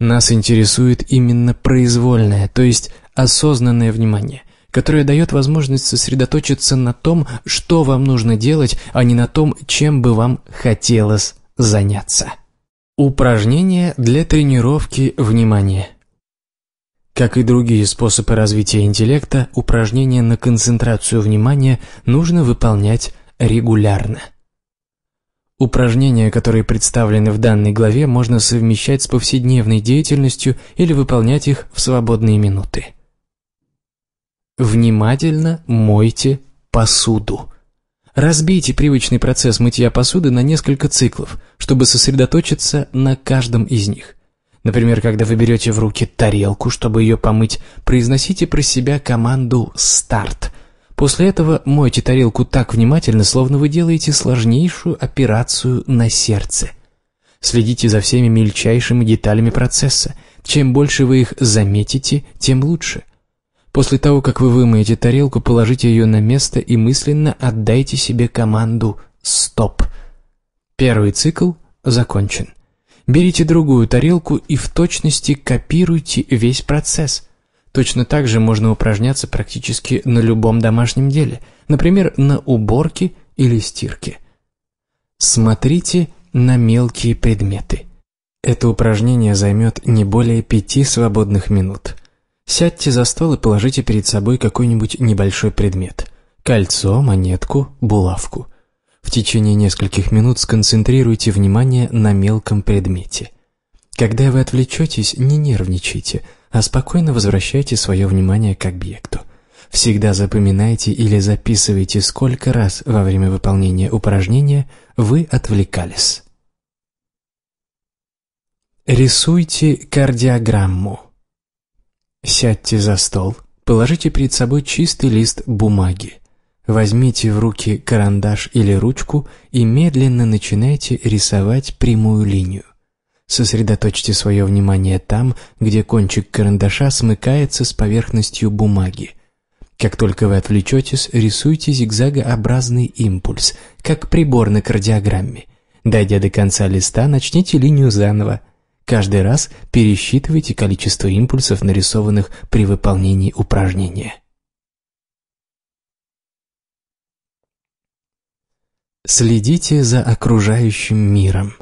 [SPEAKER 1] нас интересует именно произвольное, то есть осознанное внимание, которое дает возможность сосредоточиться на том, что вам нужно делать, а не на том, чем бы вам хотелось заняться. Упражнение для тренировки внимания. Как и другие способы развития интеллекта, упражнения на концентрацию внимания нужно выполнять регулярно. Упражнения, которые представлены в данной главе, можно совмещать с повседневной деятельностью или выполнять их в свободные минуты. Внимательно мойте посуду. Разбейте привычный процесс мытья посуды на несколько циклов, чтобы сосредоточиться на каждом из них. Например, когда вы берете в руки тарелку, чтобы ее помыть, произносите про себя команду «Старт», После этого мойте тарелку так внимательно, словно вы делаете сложнейшую операцию на сердце. Следите за всеми мельчайшими деталями процесса. Чем больше вы их заметите, тем лучше. После того, как вы вымоете тарелку, положите ее на место и мысленно отдайте себе команду «Стоп». Первый цикл закончен. Берите другую тарелку и в точности копируйте весь процесс – Точно так же можно упражняться практически на любом домашнем деле, например, на уборке или стирке. Смотрите на мелкие предметы. Это упражнение займет не более пяти свободных минут. Сядьте за стол и положите перед собой какой-нибудь небольшой предмет – кольцо, монетку, булавку. В течение нескольких минут сконцентрируйте внимание на мелком предмете. Когда вы отвлечетесь, не нервничайте – а спокойно возвращайте свое внимание к объекту. Всегда запоминайте или записывайте, сколько раз во время выполнения упражнения вы отвлекались. Рисуйте кардиограмму. Сядьте за стол, положите перед собой чистый лист бумаги. Возьмите в руки карандаш или ручку и медленно начинайте рисовать прямую линию. Сосредоточьте свое внимание там, где кончик карандаша смыкается с поверхностью бумаги. Как только вы отвлечетесь, рисуйте зигзагообразный импульс, как прибор на кардиограмме. Дойдя до конца листа, начните линию заново. Каждый раз пересчитывайте количество импульсов, нарисованных при выполнении упражнения. Следите за окружающим миром.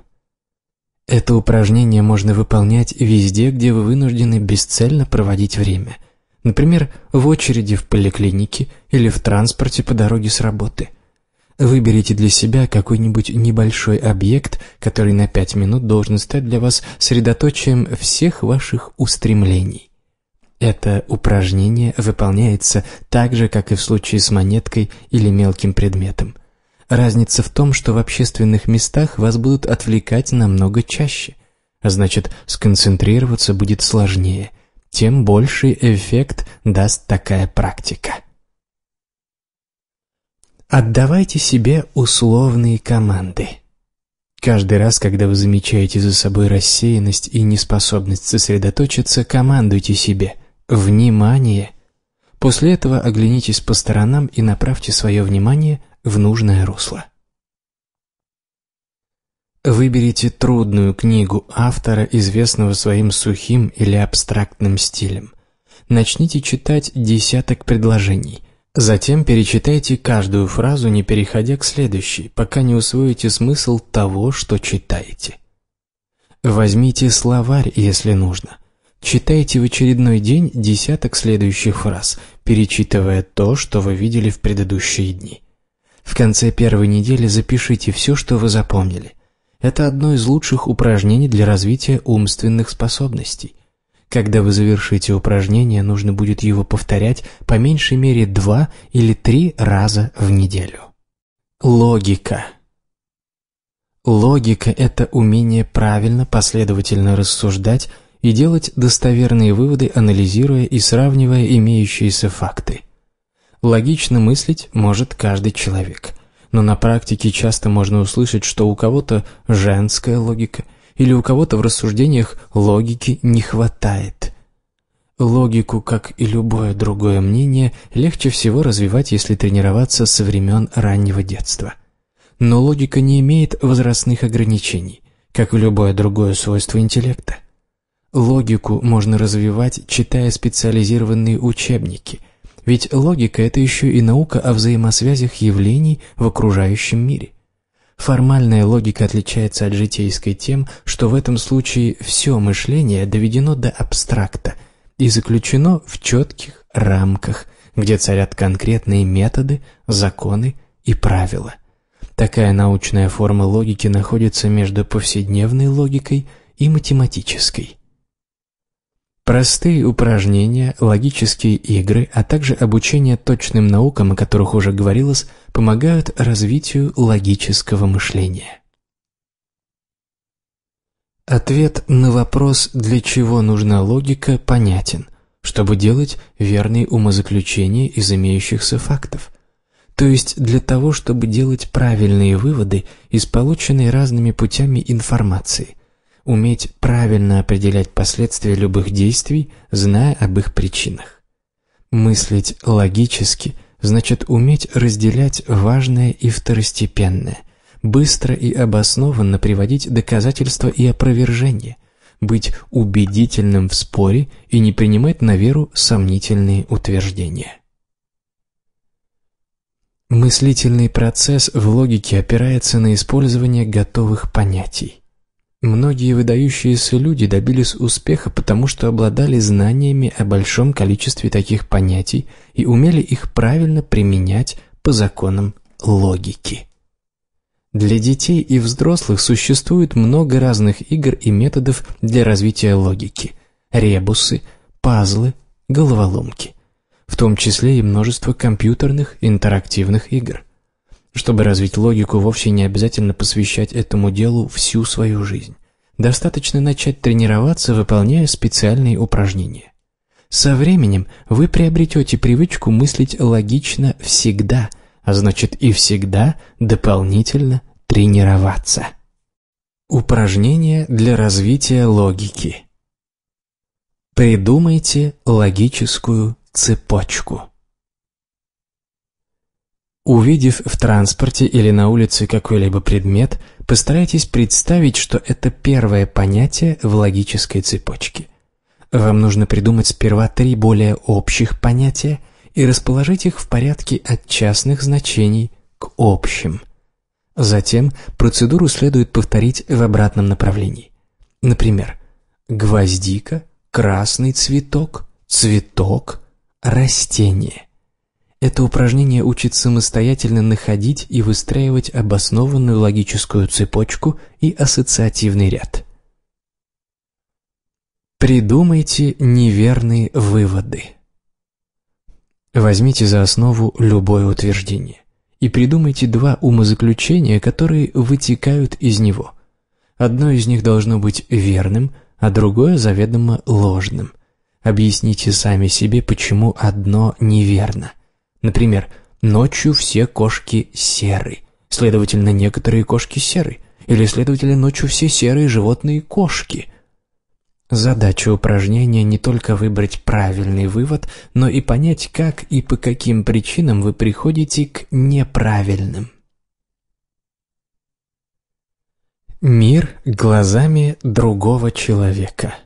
[SPEAKER 1] Это упражнение можно выполнять везде, где вы вынуждены бесцельно проводить время. Например, в очереди в поликлинике или в транспорте по дороге с работы. Выберите для себя какой-нибудь небольшой объект, который на 5 минут должен стать для вас средоточием всех ваших устремлений. Это упражнение выполняется так же, как и в случае с монеткой или мелким предметом. Разница в том, что в общественных местах вас будут отвлекать намного чаще. а Значит, сконцентрироваться будет сложнее. Тем больший эффект даст такая практика. Отдавайте себе условные команды. Каждый раз, когда вы замечаете за собой рассеянность и неспособность сосредоточиться, командуйте себе «Внимание!». После этого оглянитесь по сторонам и направьте свое внимание – в нужное русло. Выберите трудную книгу автора, известного своим сухим или абстрактным стилем. Начните читать десяток предложений. Затем перечитайте каждую фразу, не переходя к следующей, пока не усвоите смысл того, что читаете. Возьмите словарь, если нужно. Читайте в очередной день десяток следующих фраз, перечитывая то, что вы видели в предыдущие дни. В конце первой недели запишите все, что вы запомнили. Это одно из лучших упражнений для развития умственных способностей. Когда вы завершите упражнение, нужно будет его повторять по меньшей мере два или три раза в неделю. Логика. Логика – это умение правильно, последовательно рассуждать и делать достоверные выводы, анализируя и сравнивая имеющиеся факты – Логично мыслить может каждый человек. Но на практике часто можно услышать, что у кого-то женская логика или у кого-то в рассуждениях логики не хватает. Логику, как и любое другое мнение, легче всего развивать, если тренироваться со времен раннего детства. Но логика не имеет возрастных ограничений, как и любое другое свойство интеллекта. Логику можно развивать, читая специализированные учебники – ведь логика – это еще и наука о взаимосвязях явлений в окружающем мире. Формальная логика отличается от житейской тем, что в этом случае все мышление доведено до абстракта и заключено в четких рамках, где царят конкретные методы, законы и правила. Такая научная форма логики находится между повседневной логикой и математической. Простые упражнения, логические игры, а также обучение точным наукам, о которых уже говорилось, помогают развитию логического мышления. Ответ на вопрос, для чего нужна логика, понятен, чтобы делать верные умозаключения из имеющихся фактов, то есть для того, чтобы делать правильные выводы из полученной разными путями информации – уметь правильно определять последствия любых действий, зная об их причинах. Мыслить логически значит уметь разделять важное и второстепенное, быстро и обоснованно приводить доказательства и опровержения, быть убедительным в споре и не принимать на веру сомнительные утверждения. Мыслительный процесс в логике опирается на использование готовых понятий. Многие выдающиеся люди добились успеха, потому что обладали знаниями о большом количестве таких понятий и умели их правильно применять по законам логики. Для детей и взрослых существует много разных игр и методов для развития логики – ребусы, пазлы, головоломки, в том числе и множество компьютерных интерактивных игр – чтобы развить логику, вовсе не обязательно посвящать этому делу всю свою жизнь. Достаточно начать тренироваться, выполняя специальные упражнения. Со временем вы приобретете привычку мыслить логично всегда, а значит и всегда дополнительно тренироваться. Упражнение для развития логики. Придумайте логическую цепочку. Увидев в транспорте или на улице какой-либо предмет, постарайтесь представить, что это первое понятие в логической цепочке. Вам нужно придумать сперва три более общих понятия и расположить их в порядке от частных значений к общим. Затем процедуру следует повторить в обратном направлении. Например, гвоздика, красный цветок, цветок, растение – это упражнение учит самостоятельно находить и выстраивать обоснованную логическую цепочку и ассоциативный ряд. Придумайте неверные выводы. Возьмите за основу любое утверждение и придумайте два умозаключения, которые вытекают из него. Одно из них должно быть верным, а другое заведомо ложным. Объясните сами себе, почему одно неверно – Например, ночью все кошки серы, следовательно, некоторые кошки серы, или, следовательно, ночью все серые животные кошки. Задача упражнения не только выбрать правильный вывод, но и понять, как и по каким причинам вы приходите к неправильным. Мир глазами другого человека –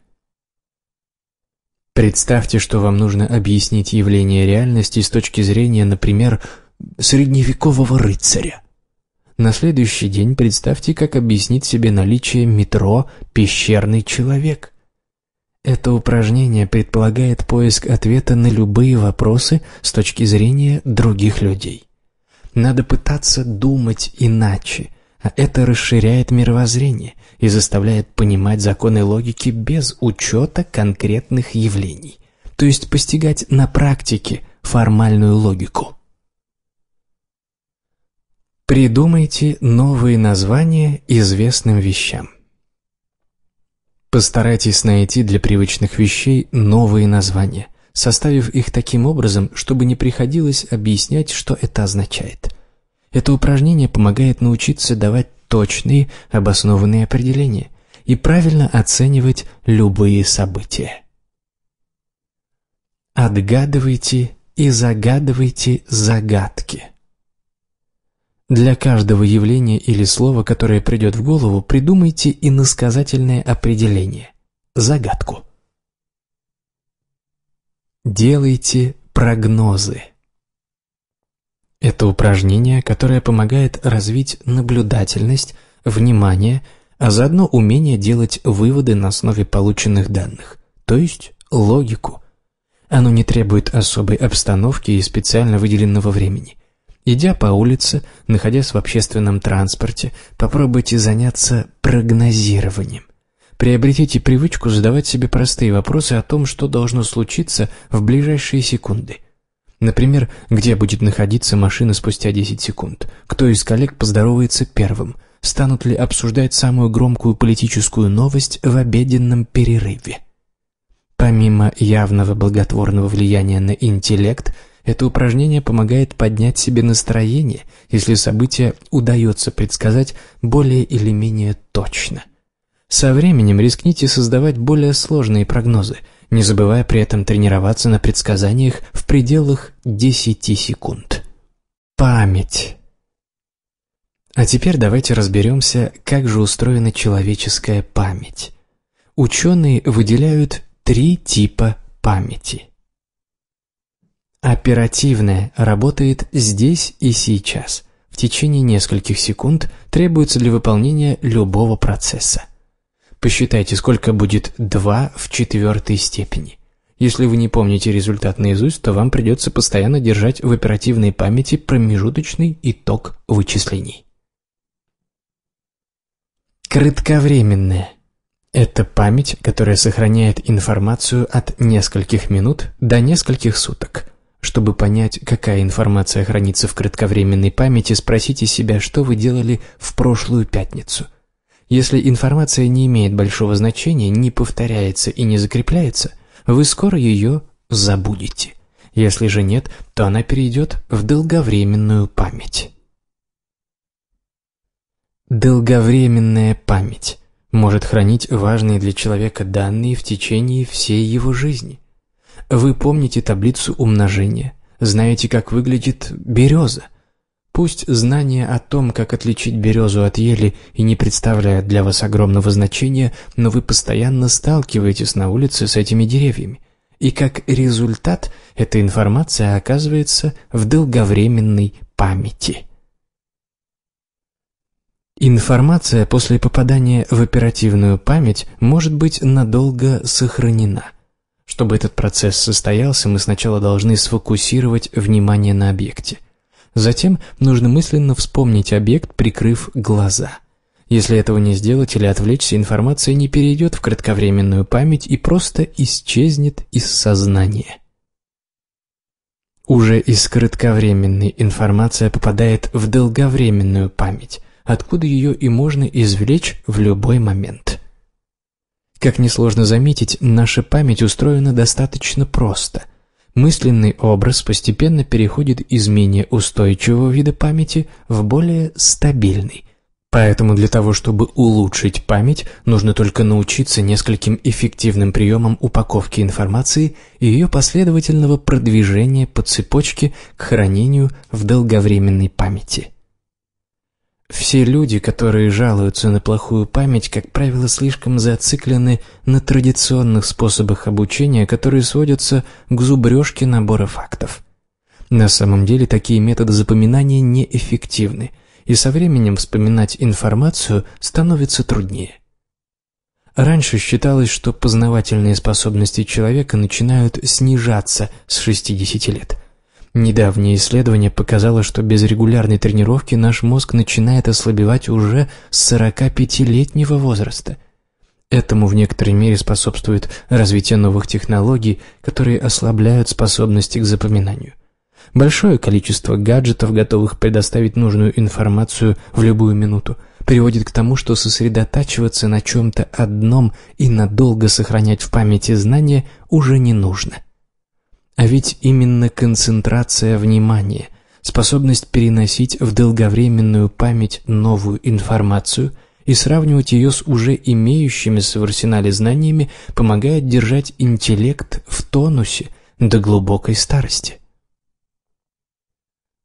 [SPEAKER 1] Представьте, что вам нужно объяснить явление реальности с точки зрения, например, средневекового рыцаря. На следующий день представьте, как объяснить себе наличие метро «пещерный человек». Это упражнение предполагает поиск ответа на любые вопросы с точки зрения других людей. Надо пытаться думать иначе, а это расширяет мировоззрение и заставляет понимать законы логики без учета конкретных явлений, то есть постигать на практике формальную логику. Придумайте новые названия известным вещам. Постарайтесь найти для привычных вещей новые названия, составив их таким образом, чтобы не приходилось объяснять, что это означает. Это упражнение помогает научиться давать точные, обоснованные определения и правильно оценивать любые события. Отгадывайте и загадывайте загадки. Для каждого явления или слова, которое придет в голову, придумайте иносказательное определение – загадку. Делайте прогнозы. Это упражнение, которое помогает развить наблюдательность, внимание, а заодно умение делать выводы на основе полученных данных, то есть логику. Оно не требует особой обстановки и специально выделенного времени. Идя по улице, находясь в общественном транспорте, попробуйте заняться прогнозированием. Приобретите привычку задавать себе простые вопросы о том, что должно случиться в ближайшие секунды – Например, где будет находиться машина спустя 10 секунд, кто из коллег поздоровается первым, станут ли обсуждать самую громкую политическую новость в обеденном перерыве. Помимо явного благотворного влияния на интеллект, это упражнение помогает поднять себе настроение, если события удается предсказать более или менее точно. Со временем рискните создавать более сложные прогнозы – не забывая при этом тренироваться на предсказаниях в пределах 10 секунд. Память. А теперь давайте разберемся, как же устроена человеческая память. Ученые выделяют три типа памяти. Оперативная работает здесь и сейчас, в течение нескольких секунд требуется для выполнения любого процесса. Посчитайте, сколько будет 2 в четвертой степени. Если вы не помните результат наизусть, то вам придется постоянно держать в оперативной памяти промежуточный итог вычислений. Кратковременная. Это память, которая сохраняет информацию от нескольких минут до нескольких суток. Чтобы понять, какая информация хранится в кратковременной памяти, спросите себя, что вы делали в прошлую пятницу – если информация не имеет большого значения, не повторяется и не закрепляется, вы скоро ее забудете. Если же нет, то она перейдет в долговременную память. Долговременная память может хранить важные для человека данные в течение всей его жизни. Вы помните таблицу умножения, знаете, как выглядит береза, Пусть знание о том, как отличить березу от ели, и не представляет для вас огромного значения, но вы постоянно сталкиваетесь на улице с этими деревьями. И как результат, эта информация оказывается в долговременной памяти. Информация после попадания в оперативную память может быть надолго сохранена. Чтобы этот процесс состоялся, мы сначала должны сфокусировать внимание на объекте. Затем нужно мысленно вспомнить объект, прикрыв глаза. Если этого не сделать или отвлечься, информация не перейдет в кратковременную память и просто исчезнет из сознания. Уже из кратковременной информация попадает в долговременную память, откуда ее и можно извлечь в любой момент. Как несложно заметить, наша память устроена достаточно просто – Мысленный образ постепенно переходит из менее устойчивого вида памяти в более стабильный. Поэтому для того, чтобы улучшить память, нужно только научиться нескольким эффективным приемам упаковки информации и ее последовательного продвижения по цепочке к хранению в долговременной памяти. Все люди, которые жалуются на плохую память, как правило, слишком зациклены на традиционных способах обучения, которые сводятся к зубрежке набора фактов. На самом деле такие методы запоминания неэффективны, и со временем вспоминать информацию становится труднее. Раньше считалось, что познавательные способности человека начинают снижаться с 60 лет – Недавнее исследование показало, что без регулярной тренировки наш мозг начинает ослабевать уже с 45-летнего возраста. Этому в некоторой мере способствует развитие новых технологий, которые ослабляют способности к запоминанию. Большое количество гаджетов, готовых предоставить нужную информацию в любую минуту, приводит к тому, что сосредотачиваться на чем-то одном и надолго сохранять в памяти знания уже не нужно. А ведь именно концентрация внимания, способность переносить в долговременную память новую информацию и сравнивать ее с уже имеющимися в арсенале знаниями, помогает держать интеллект в тонусе до глубокой старости.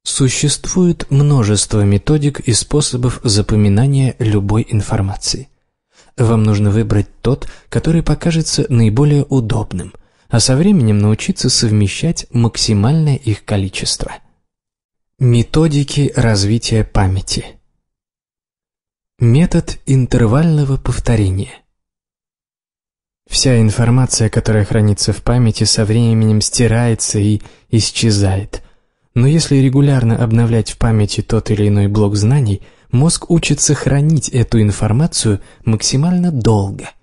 [SPEAKER 1] Существует множество методик и способов запоминания любой информации. Вам нужно выбрать тот, который покажется наиболее удобным, а со временем научиться совмещать максимальное их количество. Методики развития памяти Метод интервального повторения Вся информация, которая хранится в памяти, со временем стирается и исчезает. Но если регулярно обновлять в памяти тот или иной блок знаний, мозг учится хранить эту информацию максимально долго –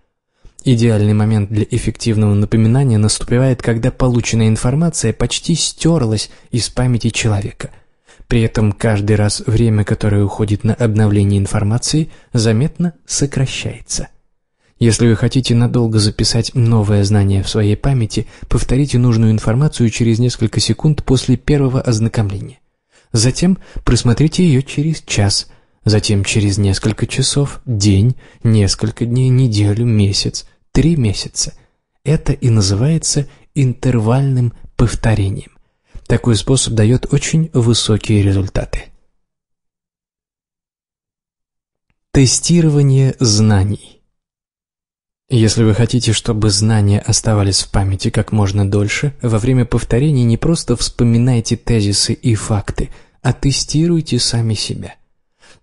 [SPEAKER 1] Идеальный момент для эффективного напоминания наступает, когда полученная информация почти стерлась из памяти человека. При этом каждый раз время, которое уходит на обновление информации, заметно сокращается. Если вы хотите надолго записать новое знание в своей памяти, повторите нужную информацию через несколько секунд после первого ознакомления. Затем просмотрите ее через час – затем через несколько часов, день, несколько дней, неделю, месяц три месяца. Это и называется интервальным повторением. Такой способ дает очень высокие результаты. Тестирование знаний. Если вы хотите, чтобы знания оставались в памяти как можно дольше, во время повторений не просто вспоминайте тезисы и факты, а тестируйте сами себя –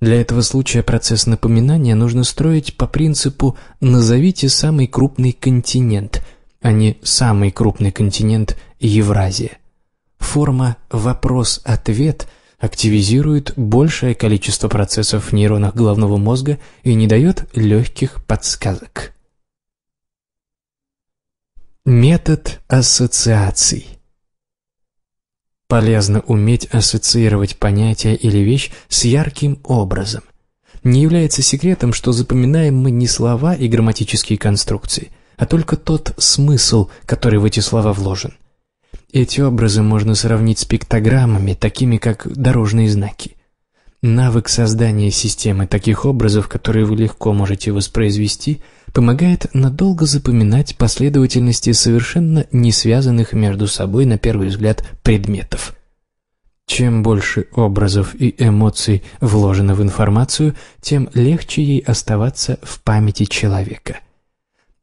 [SPEAKER 1] для этого случая процесс напоминания нужно строить по принципу «назовите самый крупный континент», а не «самый крупный континент Евразия». Форма «вопрос-ответ» активизирует большее количество процессов в нейронах головного мозга и не дает легких подсказок. Метод ассоциаций Полезно уметь ассоциировать понятие или вещь с ярким образом. Не является секретом, что запоминаем мы не слова и грамматические конструкции, а только тот смысл, который в эти слова вложен. Эти образы можно сравнить с пиктограммами, такими как дорожные знаки. Навык создания системы таких образов, которые вы легко можете воспроизвести – помогает надолго запоминать последовательности совершенно не связанных между собой на первый взгляд предметов. Чем больше образов и эмоций вложено в информацию, тем легче ей оставаться в памяти человека.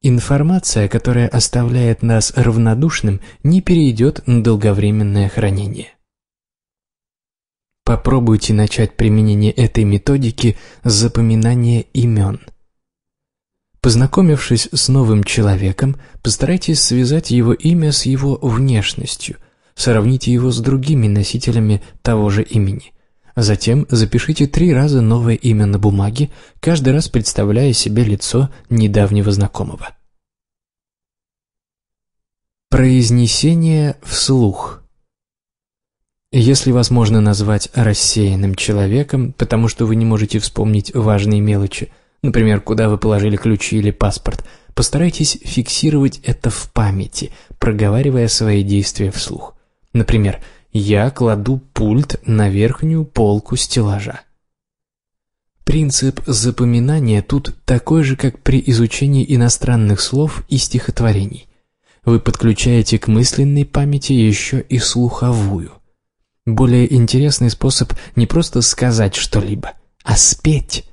[SPEAKER 1] Информация, которая оставляет нас равнодушным, не перейдет на долговременное хранение. Попробуйте начать применение этой методики с запоминания имен. Познакомившись с новым человеком, постарайтесь связать его имя с его внешностью, сравните его с другими носителями того же имени. Затем запишите три раза новое имя на бумаге, каждый раз представляя себе лицо недавнего знакомого. Произнесение вслух – если возможно назвать рассеянным человеком, потому что вы не можете вспомнить важные мелочи, например, куда вы положили ключи или паспорт, постарайтесь фиксировать это в памяти, проговаривая свои действия вслух. Например, я кладу пульт на верхнюю полку стеллажа. Принцип запоминания тут такой же, как при изучении иностранных слов и стихотворений. Вы подключаете к мысленной памяти еще и слуховую. Более интересный способ не просто сказать что-либо, а спеть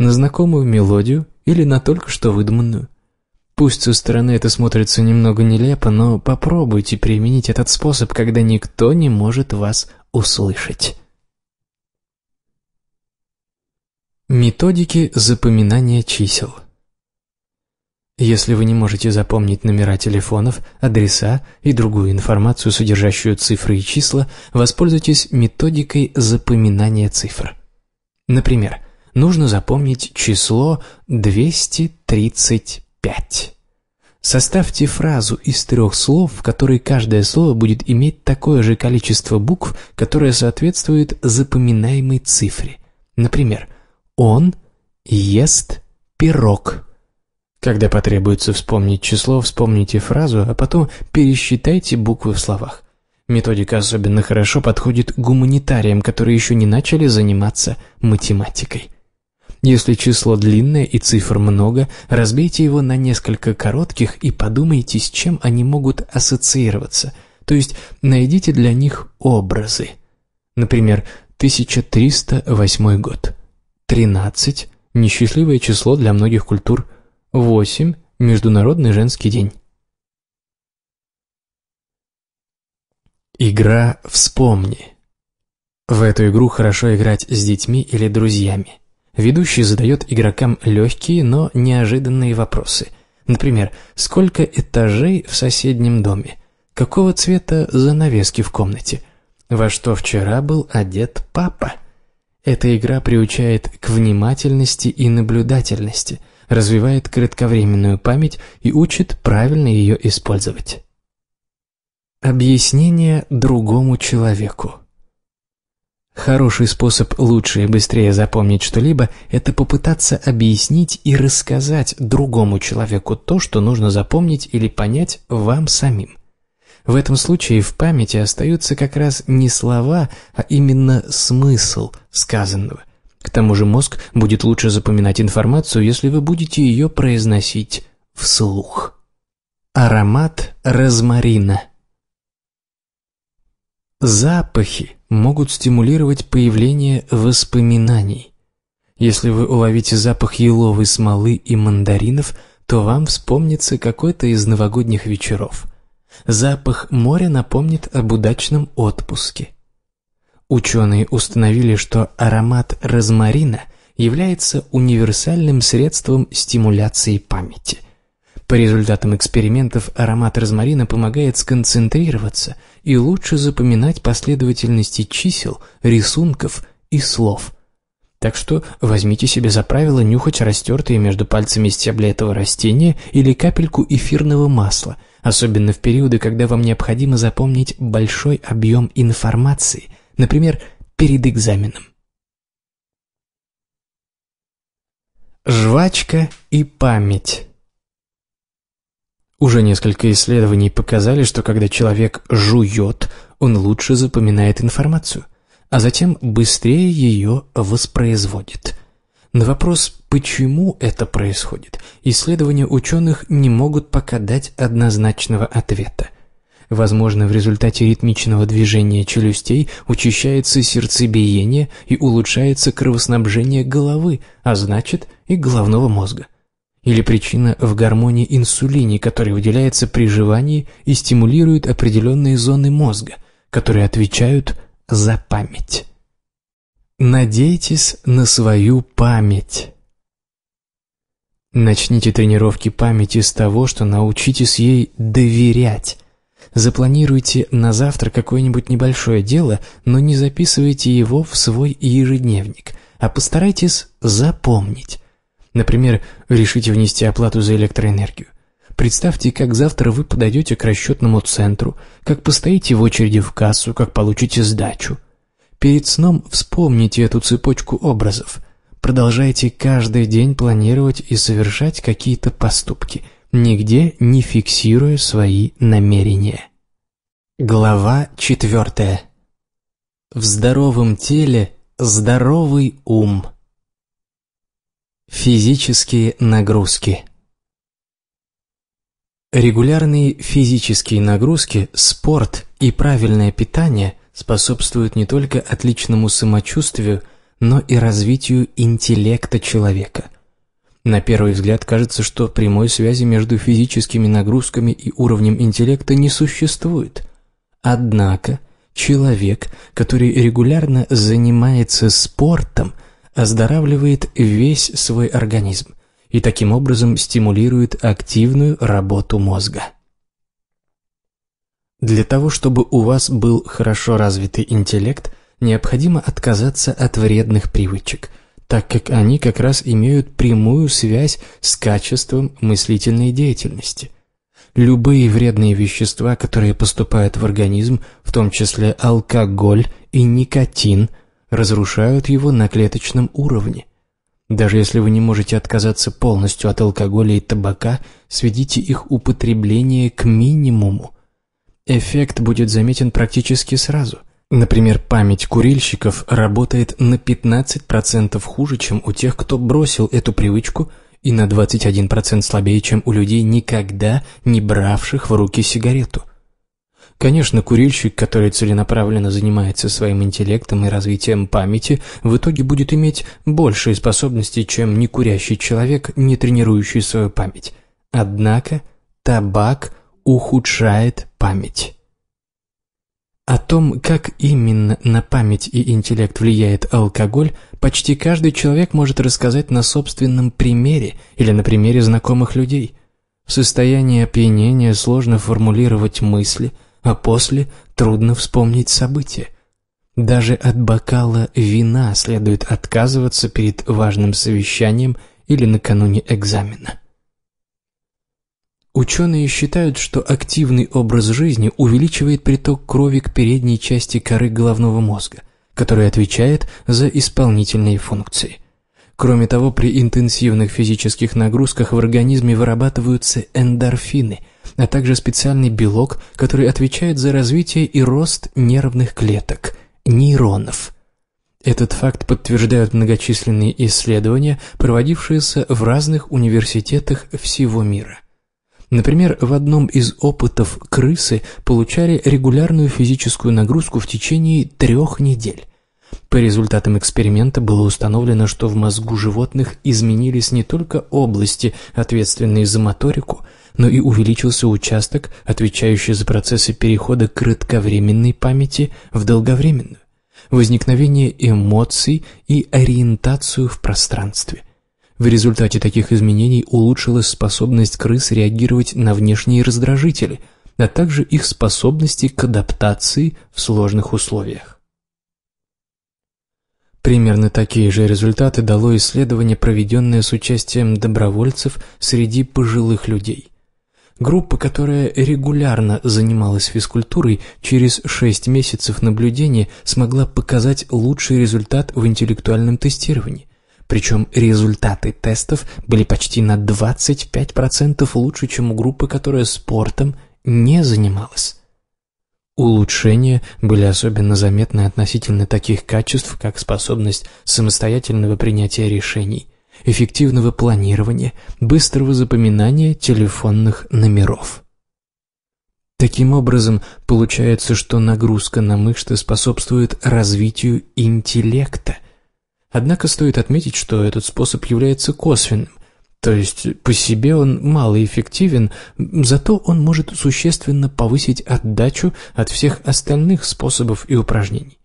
[SPEAKER 1] на знакомую мелодию или на только что выдуманную. Пусть со стороны это смотрится немного нелепо, но попробуйте применить этот способ, когда никто не может вас услышать. Методики запоминания чисел. Если вы не можете запомнить номера телефонов, адреса и другую информацию, содержащую цифры и числа, воспользуйтесь методикой запоминания цифр. Например, нужно запомнить число 235. Составьте фразу из трех слов, в которой каждое слово будет иметь такое же количество букв, которое соответствует запоминаемой цифре. Например, «Он ест пирог». Когда потребуется вспомнить число, вспомните фразу, а потом пересчитайте буквы в словах. Методика особенно хорошо подходит гуманитариям, которые еще не начали заниматься математикой. Если число длинное и цифр много, разбейте его на несколько коротких и подумайте, с чем они могут ассоциироваться, то есть найдите для них образы. Например, 1308 год. 13 – несчастливое число для многих культур. 8 – Международный женский день. Игра «Вспомни». В эту игру хорошо играть с детьми или друзьями. Ведущий задает игрокам легкие, но неожиданные вопросы. Например, сколько этажей в соседнем доме? Какого цвета занавески в комнате? Во что вчера был одет папа? Эта игра приучает к внимательности и наблюдательности, развивает кратковременную память и учит правильно ее использовать. Объяснение другому человеку. Хороший способ лучше и быстрее запомнить что-либо – это попытаться объяснить и рассказать другому человеку то, что нужно запомнить или понять вам самим. В этом случае в памяти остаются как раз не слова, а именно смысл сказанного. К тому же мозг будет лучше запоминать информацию, если вы будете ее произносить вслух. Аромат розмарина – Запахи могут стимулировать появление воспоминаний. Если вы уловите запах еловой смолы и мандаринов, то вам вспомнится какой-то из новогодних вечеров. Запах моря напомнит об удачном отпуске. Ученые установили, что аромат розмарина является универсальным средством стимуляции памяти – по результатам экспериментов аромат розмарина помогает сконцентрироваться и лучше запоминать последовательности чисел, рисунков и слов. Так что возьмите себе за правило нюхать растертые между пальцами стебля этого растения или капельку эфирного масла, особенно в периоды, когда вам необходимо запомнить большой объем информации, например, перед экзаменом. Жвачка и память уже несколько исследований показали, что когда человек жует, он лучше запоминает информацию, а затем быстрее ее воспроизводит. На вопрос, почему это происходит, исследования ученых не могут пока дать однозначного ответа. Возможно, в результате ритмичного движения челюстей учащается сердцебиение и улучшается кровоснабжение головы, а значит и головного мозга. Или причина в гармонии инсулине, который выделяется при жевании и стимулирует определенные зоны мозга, которые отвечают за память. Надейтесь на свою память. Начните тренировки памяти с того, что научитесь ей доверять. Запланируйте на завтра какое-нибудь небольшое дело, но не записывайте его в свой ежедневник, а постарайтесь запомнить, Например, решите внести оплату за электроэнергию. Представьте, как завтра вы подойдете к расчетному центру, как постоите в очереди в кассу, как получите сдачу. Перед сном вспомните эту цепочку образов. Продолжайте каждый день планировать и совершать какие-то поступки, нигде не фиксируя свои намерения. Глава четвертая. В здоровом теле здоровый ум. Физические нагрузки Регулярные физические нагрузки, спорт и правильное питание способствуют не только отличному самочувствию, но и развитию интеллекта человека. На первый взгляд кажется, что прямой связи между физическими нагрузками и уровнем интеллекта не существует. Однако человек, который регулярно занимается спортом – оздоравливает весь свой организм и таким образом стимулирует активную работу мозга. Для того, чтобы у вас был хорошо развитый интеллект, необходимо отказаться от вредных привычек, так как они как раз имеют прямую связь с качеством мыслительной деятельности. Любые вредные вещества, которые поступают в организм, в том числе алкоголь и никотин – разрушают его на клеточном уровне. Даже если вы не можете отказаться полностью от алкоголя и табака, сведите их употребление к минимуму. Эффект будет заметен практически сразу. Например, память курильщиков работает на 15% хуже, чем у тех, кто бросил эту привычку, и на 21% слабее, чем у людей, никогда не бравших в руки сигарету. Конечно, курильщик, который целенаправленно занимается своим интеллектом и развитием памяти, в итоге будет иметь большие способности, чем некурящий человек, не тренирующий свою память. Однако табак ухудшает память. О том, как именно на память и интеллект влияет алкоголь, почти каждый человек может рассказать на собственном примере или на примере знакомых людей. В состоянии опьянения сложно формулировать мысли – а после трудно вспомнить события. Даже от бокала вина следует отказываться перед важным совещанием или накануне экзамена. Ученые считают, что активный образ жизни увеличивает приток крови к передней части коры головного мозга, которая отвечает за исполнительные функции. Кроме того, при интенсивных физических нагрузках в организме вырабатываются эндорфины – а также специальный белок, который отвечает за развитие и рост нервных клеток – нейронов. Этот факт подтверждают многочисленные исследования, проводившиеся в разных университетах всего мира. Например, в одном из опытов крысы получали регулярную физическую нагрузку в течение трех недель. По результатам эксперимента было установлено, что в мозгу животных изменились не только области, ответственные за моторику – но и увеличился участок, отвечающий за процессы перехода кратковременной памяти в долговременную, возникновение эмоций и ориентацию в пространстве. В результате таких изменений улучшилась способность крыс реагировать на внешние раздражители, а также их способности к адаптации в сложных условиях. Примерно такие же результаты дало исследование, проведенное с участием добровольцев среди пожилых людей – Группа, которая регулярно занималась физкультурой, через 6 месяцев наблюдения смогла показать лучший результат в интеллектуальном тестировании. Причем результаты тестов были почти на 25% лучше, чем у группы, которая спортом не занималась. Улучшения были особенно заметны относительно таких качеств, как способность самостоятельного принятия решений, эффективного планирования, быстрого запоминания телефонных номеров. Таким образом, получается, что нагрузка на мышцы способствует развитию интеллекта. Однако стоит отметить, что этот способ является косвенным, то есть по себе он малоэффективен, зато он может существенно повысить отдачу от всех остальных способов и упражнений.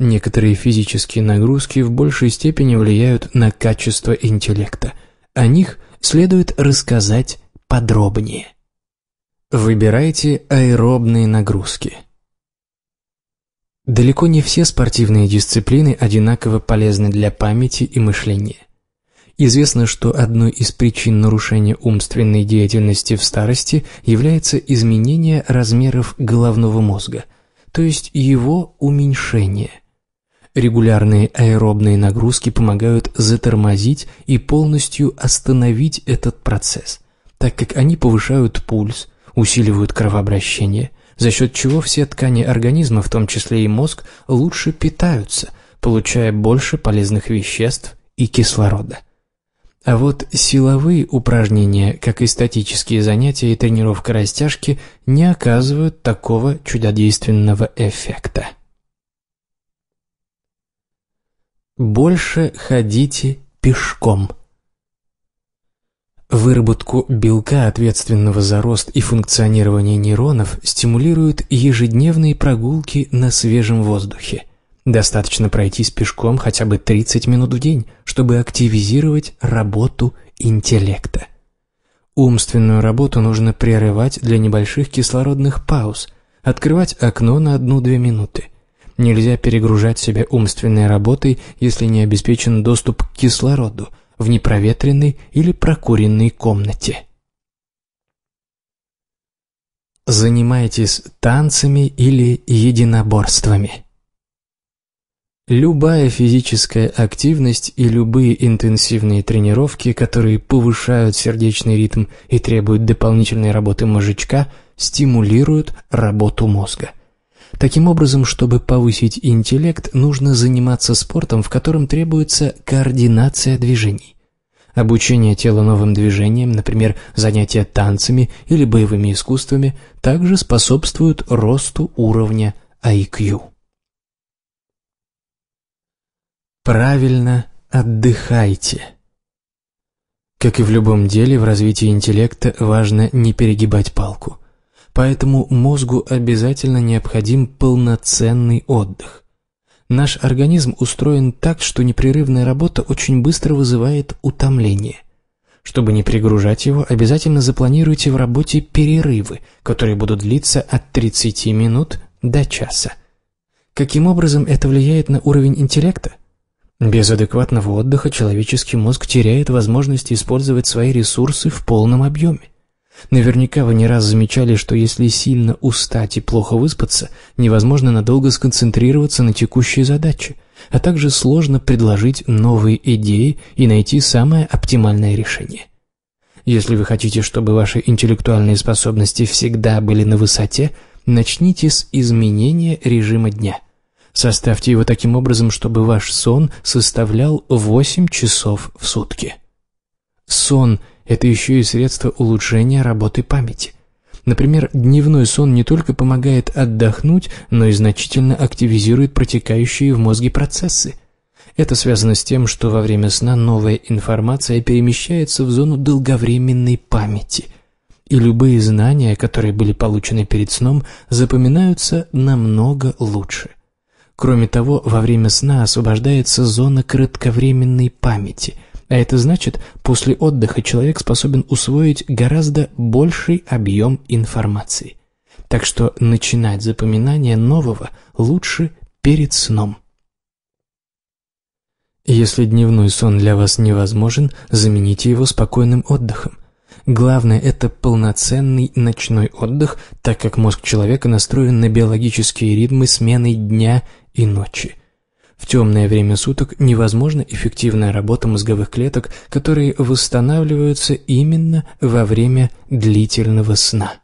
[SPEAKER 1] Некоторые физические нагрузки в большей степени влияют на качество интеллекта. О них следует рассказать подробнее. Выбирайте аэробные нагрузки. Далеко не все спортивные дисциплины одинаково полезны для памяти и мышления. Известно, что одной из причин нарушения умственной деятельности в старости является изменение размеров головного мозга, то есть его уменьшение – Регулярные аэробные нагрузки помогают затормозить и полностью остановить этот процесс, так как они повышают пульс, усиливают кровообращение, за счет чего все ткани организма, в том числе и мозг, лучше питаются, получая больше полезных веществ и кислорода. А вот силовые упражнения, как и статические занятия и тренировка растяжки, не оказывают такого чудодейственного эффекта. Больше ходите пешком. Выработку белка, ответственного за рост и функционирование нейронов, стимулируют ежедневные прогулки на свежем воздухе. Достаточно пройтись пешком хотя бы 30 минут в день, чтобы активизировать работу интеллекта. Умственную работу нужно прерывать для небольших кислородных пауз, открывать окно на 1-2 минуты – Нельзя перегружать себя умственной работой, если не обеспечен доступ к кислороду в непроветренной или прокуренной комнате. Занимайтесь танцами или единоборствами. Любая физическая активность и любые интенсивные тренировки, которые повышают сердечный ритм и требуют дополнительной работы мозжечка, стимулируют работу мозга. Таким образом, чтобы повысить интеллект, нужно заниматься спортом, в котором требуется координация движений. Обучение тела новым движениям, например, занятия танцами или боевыми искусствами, также способствуют росту уровня IQ. Правильно отдыхайте. Как и в любом деле, в развитии интеллекта важно не перегибать палку – Поэтому мозгу обязательно необходим полноценный отдых. Наш организм устроен так, что непрерывная работа очень быстро вызывает утомление. Чтобы не перегружать его, обязательно запланируйте в работе перерывы, которые будут длиться от 30 минут до часа. Каким образом это влияет на уровень интеллекта? Без адекватного отдыха человеческий мозг теряет возможность использовать свои ресурсы в полном объеме. Наверняка вы не раз замечали, что если сильно устать и плохо выспаться, невозможно надолго сконцентрироваться на текущей задаче, а также сложно предложить новые идеи и найти самое оптимальное решение. Если вы хотите, чтобы ваши интеллектуальные способности всегда были на высоте, начните с изменения режима дня. Составьте его таким образом, чтобы ваш сон составлял 8 часов в сутки. Сон – это еще и средство улучшения работы памяти. Например, дневной сон не только помогает отдохнуть, но и значительно активизирует протекающие в мозге процессы. Это связано с тем, что во время сна новая информация перемещается в зону долговременной памяти, и любые знания, которые были получены перед сном, запоминаются намного лучше. Кроме того, во время сна освобождается зона кратковременной памяти – а это значит, после отдыха человек способен усвоить гораздо больший объем информации. Так что начинать запоминание нового лучше перед сном. Если дневной сон для вас невозможен, замените его спокойным отдыхом. Главное – это полноценный ночной отдых, так как мозг человека настроен на биологические ритмы смены дня и ночи. В темное время суток невозможна эффективная работа мозговых клеток, которые восстанавливаются именно во время длительного сна.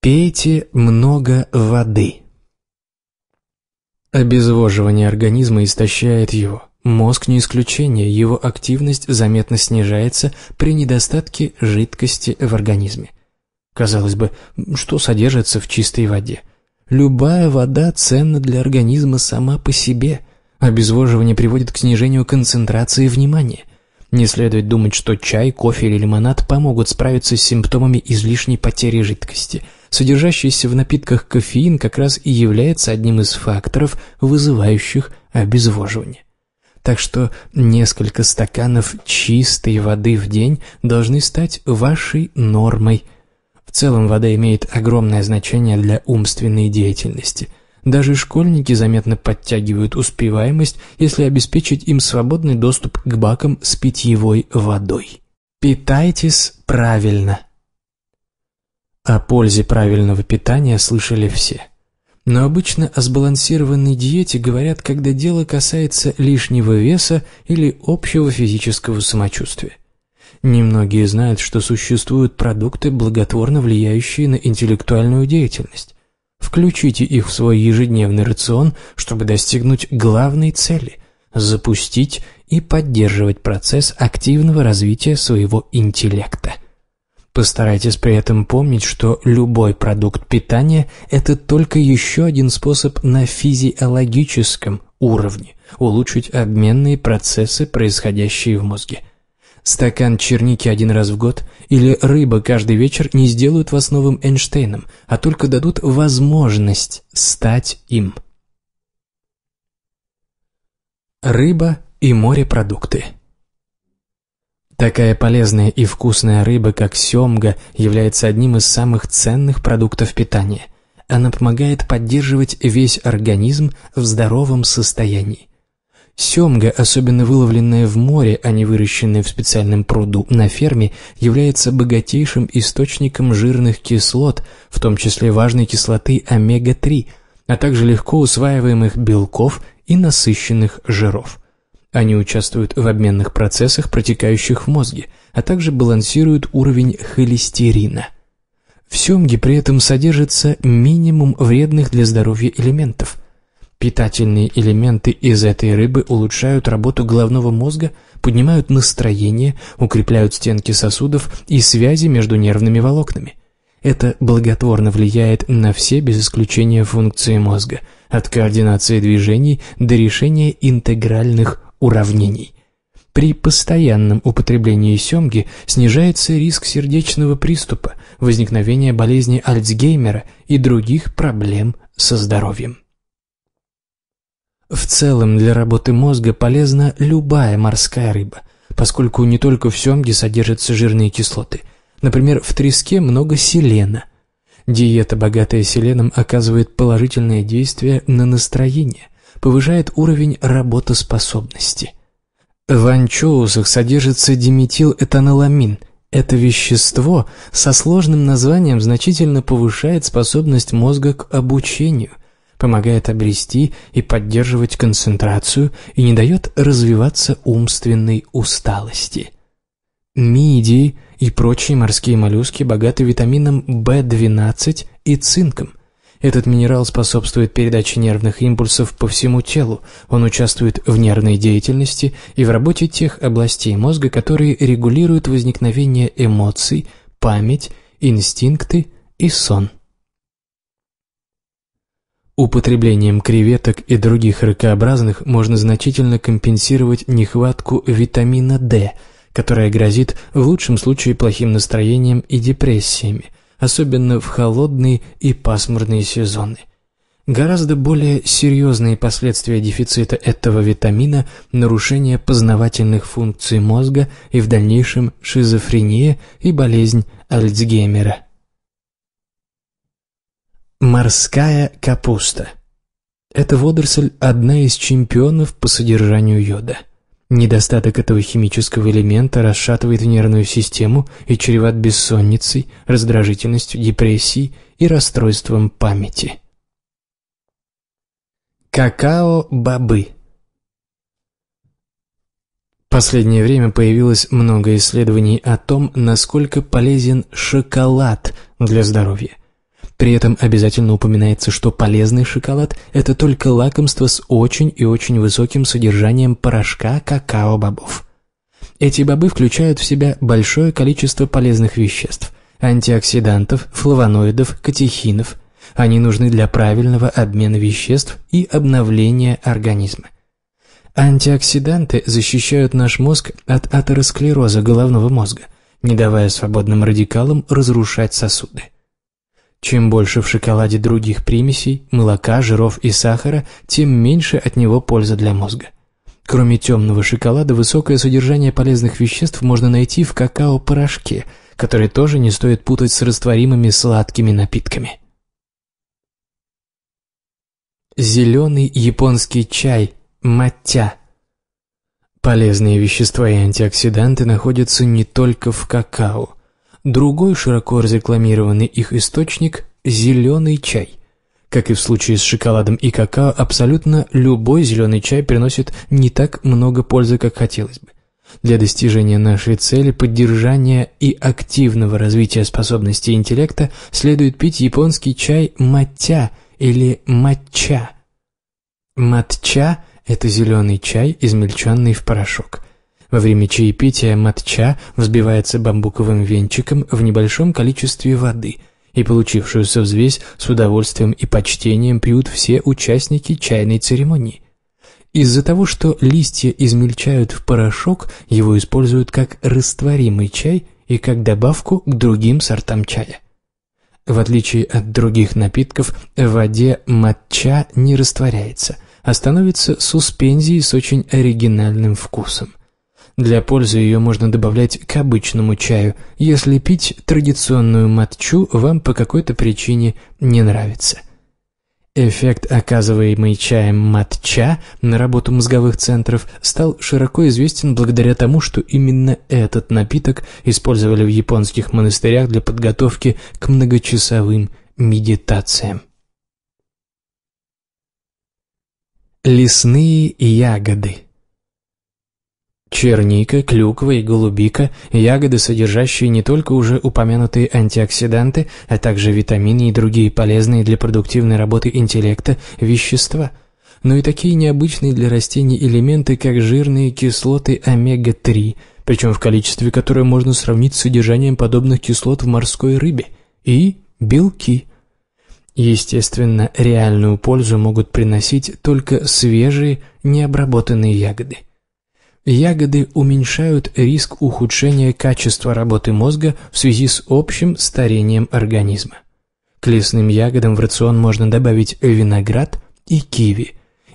[SPEAKER 1] Пейте много воды. Обезвоживание организма истощает его. Мозг не исключение, его активность заметно снижается при недостатке жидкости в организме. Казалось бы, что содержится в чистой воде – Любая вода ценна для организма сама по себе. Обезвоживание приводит к снижению концентрации внимания. Не следует думать, что чай, кофе или лимонад помогут справиться с симптомами излишней потери жидкости. Содержащийся в напитках кофеин как раз и является одним из факторов, вызывающих обезвоживание. Так что несколько стаканов чистой воды в день должны стать вашей нормой – в целом вода имеет огромное значение для умственной деятельности. Даже школьники заметно подтягивают успеваемость, если обеспечить им свободный доступ к бакам с питьевой водой. Питайтесь правильно. О пользе правильного питания слышали все. Но обычно о сбалансированной диете говорят, когда дело касается лишнего веса или общего физического самочувствия. Немногие знают, что существуют продукты, благотворно влияющие на интеллектуальную деятельность. Включите их в свой ежедневный рацион, чтобы достигнуть главной цели – запустить и поддерживать процесс активного развития своего интеллекта. Постарайтесь при этом помнить, что любой продукт питания – это только еще один способ на физиологическом уровне улучшить обменные процессы, происходящие в мозге – Стакан черники один раз в год или рыба каждый вечер не сделают вас новым Эйнштейном, а только дадут возможность стать им. Рыба и морепродукты Такая полезная и вкусная рыба, как семга, является одним из самых ценных продуктов питания. Она помогает поддерживать весь организм в здоровом состоянии. Семга, особенно выловленная в море, а не выращенная в специальном пруду на ферме, является богатейшим источником жирных кислот, в том числе важной кислоты омега-3, а также легко усваиваемых белков и насыщенных жиров. Они участвуют в обменных процессах, протекающих в мозге, а также балансируют уровень холестерина. В семге при этом содержится минимум вредных для здоровья элементов – Питательные элементы из этой рыбы улучшают работу головного мозга, поднимают настроение, укрепляют стенки сосудов и связи между нервными волокнами. Это благотворно влияет на все без исключения функции мозга, от координации движений до решения интегральных уравнений. При постоянном употреблении семги снижается риск сердечного приступа, возникновения болезни Альцгеймера и других проблем со здоровьем. В целом для работы мозга полезна любая морская рыба, поскольку не только в семге содержатся жирные кислоты. Например, в треске много селена. Диета, богатая селеном, оказывает положительное действие на настроение, повышает уровень работоспособности. В анчоусах содержится диметилэтаноламин – это вещество со сложным названием значительно повышает способность мозга к обучению помогает обрести и поддерживать концентрацию и не дает развиваться умственной усталости. Мидии и прочие морские моллюски богаты витамином b 12 и цинком. Этот минерал способствует передаче нервных импульсов по всему телу, он участвует в нервной деятельности и в работе тех областей мозга, которые регулируют возникновение эмоций, память, инстинкты и сон. Употреблением креветок и других ракообразных можно значительно компенсировать нехватку витамина D, которая грозит в лучшем случае плохим настроением и депрессиями, особенно в холодные и пасмурные сезоны. Гораздо более серьезные последствия дефицита этого витамина – нарушение познавательных функций мозга и в дальнейшем шизофрения и болезнь Альцгеймера. Морская капуста. Эта водоросль – одна из чемпионов по содержанию йода. Недостаток этого химического элемента расшатывает нервную систему и чреват бессонницей, раздражительностью, депрессией и расстройством памяти. Какао-бобы Последнее время появилось много исследований о том, насколько полезен шоколад для здоровья. При этом обязательно упоминается, что полезный шоколад – это только лакомство с очень и очень высоким содержанием порошка какао-бобов. Эти бобы включают в себя большое количество полезных веществ – антиоксидантов, флавоноидов, катехинов. Они нужны для правильного обмена веществ и обновления организма. Антиоксиданты защищают наш мозг от атеросклероза головного мозга, не давая свободным радикалам разрушать сосуды. Чем больше в шоколаде других примесей, молока, жиров и сахара, тем меньше от него польза для мозга. Кроме темного шоколада, высокое содержание полезных веществ можно найти в какао-порошке, который тоже не стоит путать с растворимыми сладкими напитками. Зеленый японский чай – маття. Полезные вещества и антиоксиданты находятся не только в какао – Другой широко разрекламированный их источник – зеленый чай. Как и в случае с шоколадом и какао, абсолютно любой зеленый чай приносит не так много пользы, как хотелось бы. Для достижения нашей цели поддержания и активного развития способностей интеллекта следует пить японский чай маття или матча. Матча – это зеленый чай, измельченный в порошок – во время чаепития матча взбивается бамбуковым венчиком в небольшом количестве воды, и получившуюся взвесь с удовольствием и почтением пьют все участники чайной церемонии. Из-за того, что листья измельчают в порошок, его используют как растворимый чай и как добавку к другим сортам чая. В отличие от других напитков, в воде матча не растворяется, а становится суспензией с очень оригинальным вкусом. Для пользы ее можно добавлять к обычному чаю, если пить традиционную матчу вам по какой-то причине не нравится. Эффект, оказываемый чаем матча на работу мозговых центров, стал широко известен благодаря тому, что именно этот напиток использовали в японских монастырях для подготовки к многочасовым медитациям. Лесные ягоды Черника, клюква и голубика – ягоды, содержащие не только уже упомянутые антиоксиданты, а также витамины и другие полезные для продуктивной работы интеллекта вещества, но и такие необычные для растений элементы, как жирные кислоты омега-3, причем в количестве, которое можно сравнить с содержанием подобных кислот в морской рыбе, и белки – Естественно, реальную пользу могут приносить только свежие, необработанные ягоды – Ягоды уменьшают риск ухудшения качества работы мозга в связи с общим старением организма. К лесным ягодам в рацион можно добавить виноград и киви.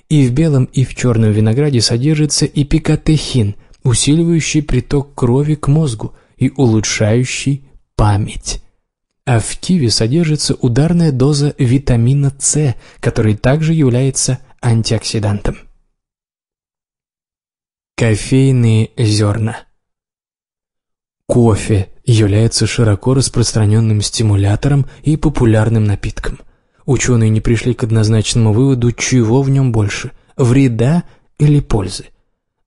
[SPEAKER 1] И в белом, и в черном винограде содержится эпикатехин, усиливающий приток крови к мозгу и улучшающий память. А в киви содержится ударная доза витамина С, который также является антиоксидантом. Кофейные зерна. Кофе является широко распространенным стимулятором и популярным напитком. Ученые не пришли к однозначному выводу, чего в нем больше – вреда или пользы.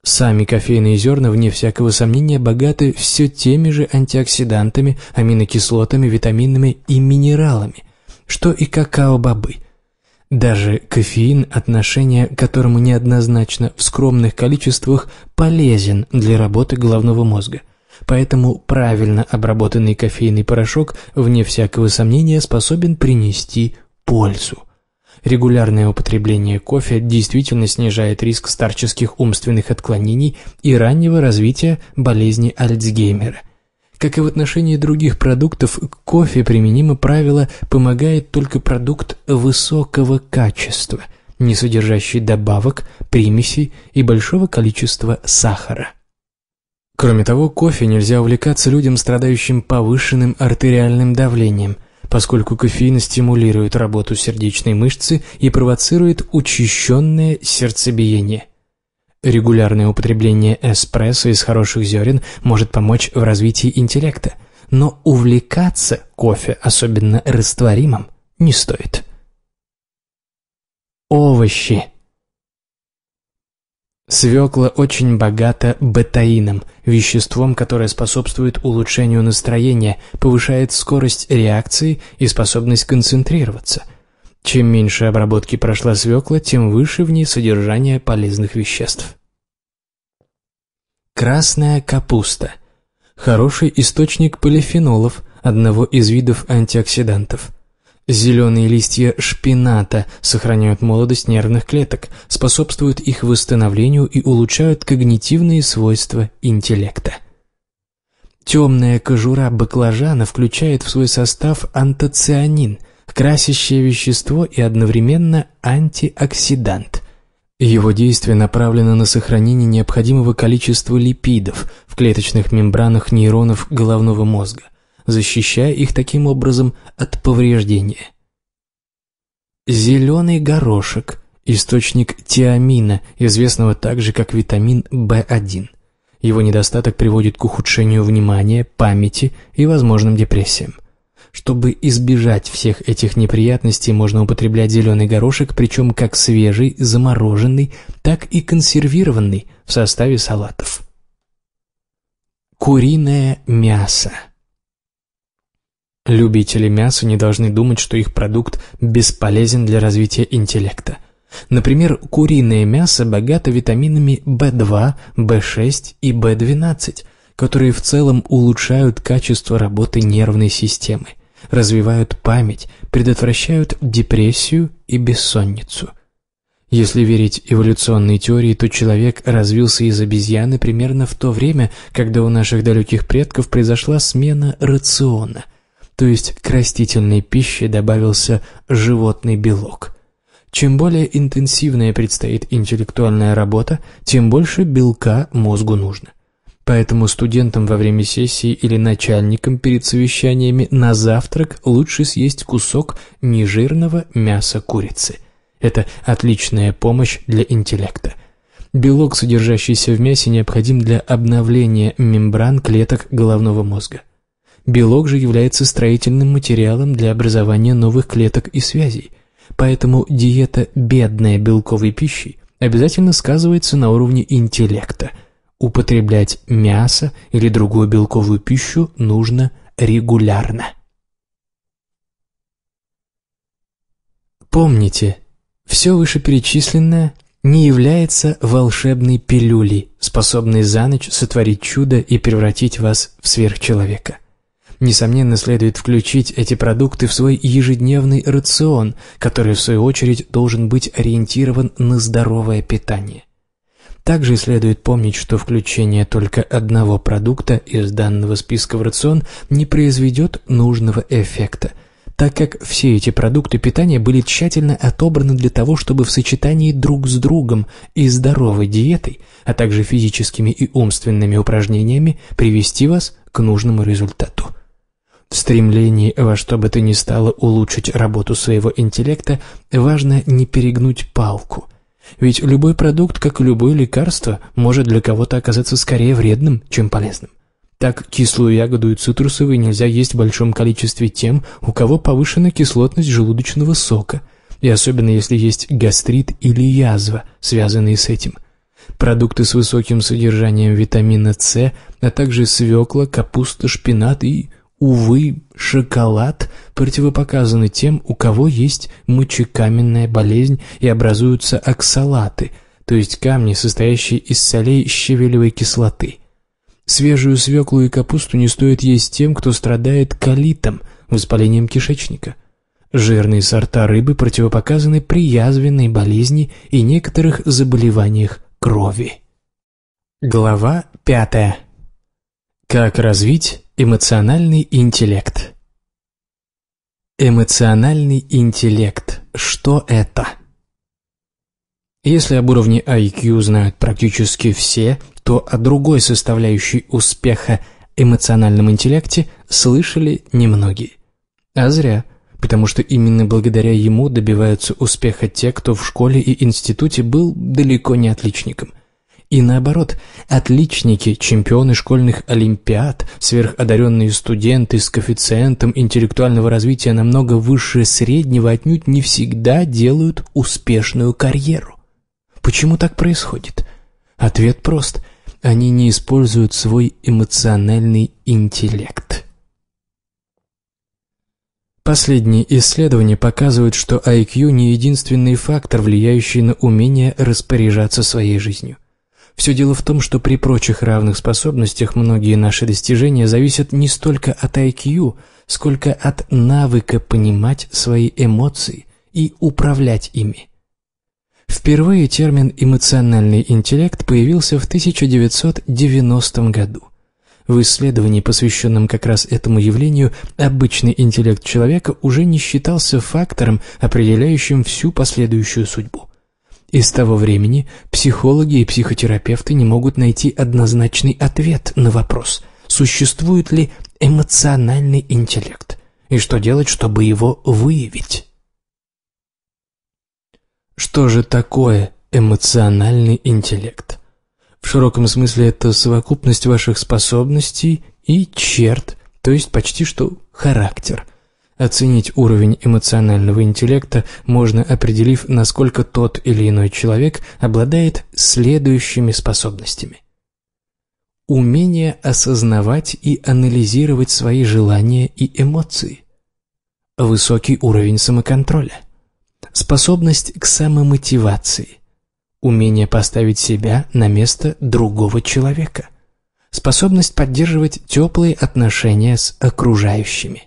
[SPEAKER 1] Сами кофейные зерна, вне всякого сомнения, богаты все теми же антиоксидантами, аминокислотами, витаминами и минералами, что и какао-бобы – даже кофеин, отношение к которому неоднозначно в скромных количествах, полезен для работы головного мозга. Поэтому правильно обработанный кофейный порошок, вне всякого сомнения, способен принести пользу. Регулярное употребление кофе действительно снижает риск старческих умственных отклонений и раннего развития болезни Альцгеймера. Как и в отношении других продуктов, к кофе применимо правило «помогает только продукт высокого качества», не содержащий добавок, примесей и большого количества сахара. Кроме того, кофе нельзя увлекаться людям, страдающим повышенным артериальным давлением, поскольку кофеин стимулирует работу сердечной мышцы и провоцирует учащенное сердцебиение. Регулярное употребление эспрессо из хороших зерен может помочь в развитии интеллекта, но увлекаться кофе, особенно растворимым, не стоит. Овощи. Свекла очень богата бетаином, веществом, которое способствует улучшению настроения, повышает скорость реакции и способность концентрироваться – чем меньше обработки прошла свекла, тем выше в ней содержание полезных веществ. Красная капуста. Хороший источник полифенолов, одного из видов антиоксидантов. Зеленые листья шпината сохраняют молодость нервных клеток, способствуют их восстановлению и улучшают когнитивные свойства интеллекта. Темная кожура баклажана включает в свой состав антоцианин – красящее вещество и одновременно антиоксидант. Его действие направлено на сохранение необходимого количества липидов в клеточных мембранах нейронов головного мозга, защищая их таким образом от повреждения. Зеленый горошек – источник тиамина, известного также как витамин В1. Его недостаток приводит к ухудшению внимания, памяти и возможным депрессиям. Чтобы избежать всех этих неприятностей, можно употреблять зеленый горошек, причем как свежий, замороженный, так и консервированный в составе салатов. Куриное мясо. Любители мяса не должны думать, что их продукт бесполезен для развития интеллекта. Например, куриное мясо богато витаминами В2, В6 и В12, которые в целом улучшают качество работы нервной системы развивают память, предотвращают депрессию и бессонницу. Если верить эволюционной теории, то человек развился из обезьяны примерно в то время, когда у наших далеких предков произошла смена рациона, то есть к растительной пище добавился животный белок – чем более интенсивная предстоит интеллектуальная работа, тем больше белка мозгу нужно. Поэтому студентам во время сессии или начальникам перед совещаниями на завтрак лучше съесть кусок нежирного мяса курицы. Это отличная помощь для интеллекта. Белок, содержащийся в мясе, необходим для обновления мембран клеток головного мозга. Белок же является строительным материалом для образования новых клеток и связей. Поэтому диета, бедная белковой пищей, обязательно сказывается на уровне интеллекта – Употреблять мясо или другую белковую пищу нужно регулярно. Помните, все вышеперечисленное не является волшебной пилюлей, способной за ночь сотворить чудо и превратить вас в сверхчеловека. Несомненно, следует включить эти продукты в свой ежедневный рацион, который, в свою очередь, должен быть ориентирован на здоровое питание. Также следует помнить, что включение только одного продукта из данного списка в рацион не произведет нужного эффекта, так как все эти продукты питания были тщательно отобраны для того, чтобы в сочетании друг с другом и здоровой диетой, а также физическими и умственными упражнениями привести вас к нужному результату. В стремлении во что бы то ни стало улучшить работу своего интеллекта важно не перегнуть палку, ведь любой продукт, как и любое лекарство, может для кого-то оказаться скорее вредным, чем полезным. Так кислую ягоду и цитрусовые нельзя есть в большом количестве тем, у кого повышена кислотность желудочного сока, и особенно если есть гастрит или язва, связанные с этим. Продукты с высоким содержанием витамина С, а также свекла, капуста, шпинат и Увы, шоколад противопоказаны тем, у кого есть мочекаменная болезнь и образуются оксалаты, то есть камни, состоящие из солей щавелевой кислоты. Свежую свеклу и капусту не стоит есть тем, кто страдает колитом, воспалением кишечника. Жирные сорта рыбы противопоказаны при язвенной болезни и некоторых заболеваниях крови. Глава пятая как развить эмоциональный интеллект? Эмоциональный интеллект. Что это? Если об уровне IQ знают практически все, то о другой составляющей успеха эмоциональном интеллекте слышали немногие. А зря, потому что именно благодаря ему добиваются успеха те, кто в школе и институте был далеко не отличником. И наоборот, отличники, чемпионы школьных олимпиад, сверходаренные студенты с коэффициентом интеллектуального развития намного выше среднего отнюдь не всегда делают успешную карьеру. Почему так происходит? Ответ прост. Они не используют свой эмоциональный интеллект. Последние исследования показывают, что IQ не единственный фактор, влияющий на умение распоряжаться своей жизнью. Все дело в том, что при прочих равных способностях многие наши достижения зависят не столько от IQ, сколько от навыка понимать свои эмоции и управлять ими. Впервые термин «эмоциональный интеллект» появился в 1990 году. В исследовании, посвященном как раз этому явлению, обычный интеллект человека уже не считался фактором, определяющим всю последующую судьбу. И с того времени психологи и психотерапевты не могут найти однозначный ответ на вопрос, существует ли эмоциональный интеллект и что делать, чтобы его выявить. Что же такое эмоциональный интеллект? В широком смысле это совокупность ваших способностей и черт, то есть почти что характер – Оценить уровень эмоционального интеллекта можно, определив, насколько тот или иной человек обладает следующими способностями. Умение осознавать и анализировать свои желания и эмоции. Высокий уровень самоконтроля. Способность к самомотивации. Умение поставить себя на место другого человека. Способность поддерживать теплые отношения с окружающими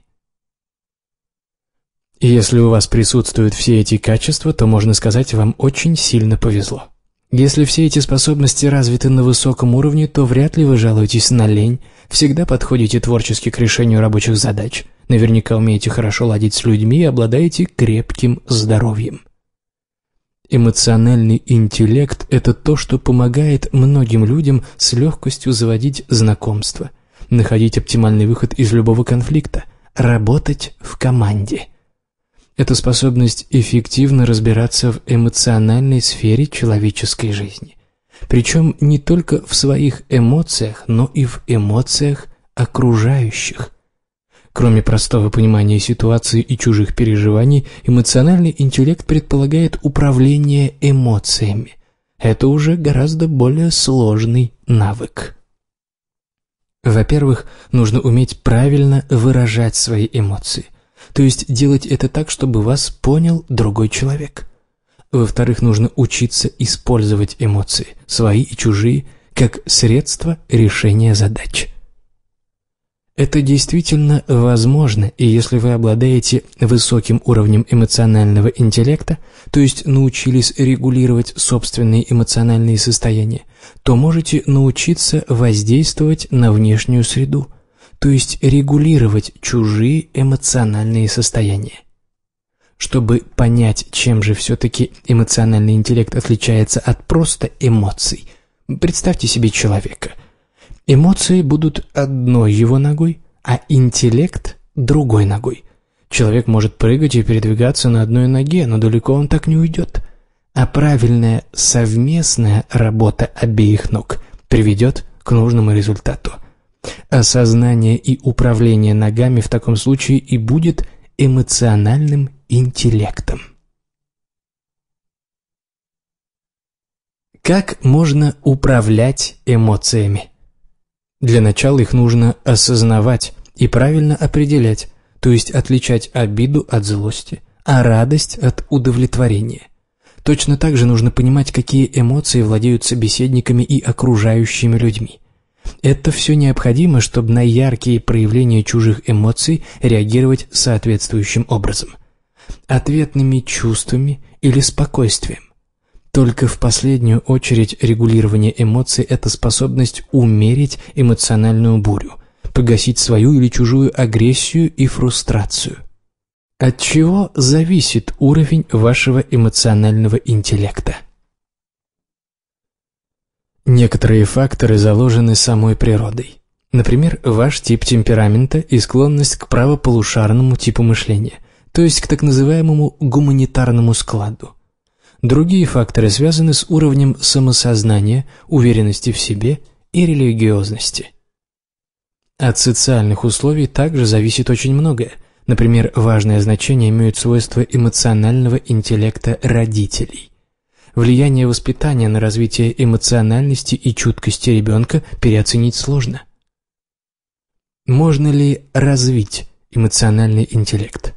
[SPEAKER 1] если у вас присутствуют все эти качества, то можно сказать, вам очень сильно повезло. Если все эти способности развиты на высоком уровне, то вряд ли вы жалуетесь на лень, всегда подходите творчески к решению рабочих задач, наверняка умеете хорошо ладить с людьми и обладаете крепким здоровьем. Эмоциональный интеллект – это то, что помогает многим людям с легкостью заводить знакомства, находить оптимальный выход из любого конфликта, работать в команде – это способность эффективно разбираться в эмоциональной сфере человеческой жизни. Причем не только в своих эмоциях, но и в эмоциях окружающих. Кроме простого понимания ситуации и чужих переживаний, эмоциональный интеллект предполагает управление эмоциями. Это уже гораздо более сложный навык. Во-первых, нужно уметь правильно выражать свои эмоции. То есть делать это так, чтобы вас понял другой человек. Во-вторых, нужно учиться использовать эмоции, свои и чужие, как средство решения задач. Это действительно возможно, и если вы обладаете высоким уровнем эмоционального интеллекта, то есть научились регулировать собственные эмоциональные состояния, то можете научиться воздействовать на внешнюю среду – то есть регулировать чужие эмоциональные состояния. Чтобы понять, чем же все-таки эмоциональный интеллект отличается от просто эмоций, представьте себе человека. Эмоции будут одной его ногой, а интеллект – другой ногой. Человек может прыгать и передвигаться на одной ноге, но далеко он так не уйдет. А правильная совместная работа обеих ног приведет к нужному результату – Осознание и управление ногами в таком случае и будет эмоциональным интеллектом. Как можно управлять эмоциями? Для начала их нужно осознавать и правильно определять, то есть отличать обиду от злости, а радость от удовлетворения. Точно так же нужно понимать, какие эмоции владеют собеседниками и окружающими людьми. Это все необходимо, чтобы на яркие проявления чужих эмоций реагировать соответствующим образом. Ответными чувствами или спокойствием. Только в последнюю очередь регулирование эмоций – это способность умерить эмоциональную бурю, погасить свою или чужую агрессию и фрустрацию. От чего зависит уровень вашего эмоционального интеллекта? Некоторые факторы заложены самой природой. Например, ваш тип темперамента и склонность к правополушарному типу мышления, то есть к так называемому гуманитарному складу. Другие факторы связаны с уровнем самосознания, уверенности в себе и религиозности. От социальных условий также зависит очень многое. Например, важное значение имеют свойства эмоционального интеллекта родителей. Влияние воспитания на развитие эмоциональности и чуткости ребенка переоценить сложно. Можно ли развить эмоциональный интеллект?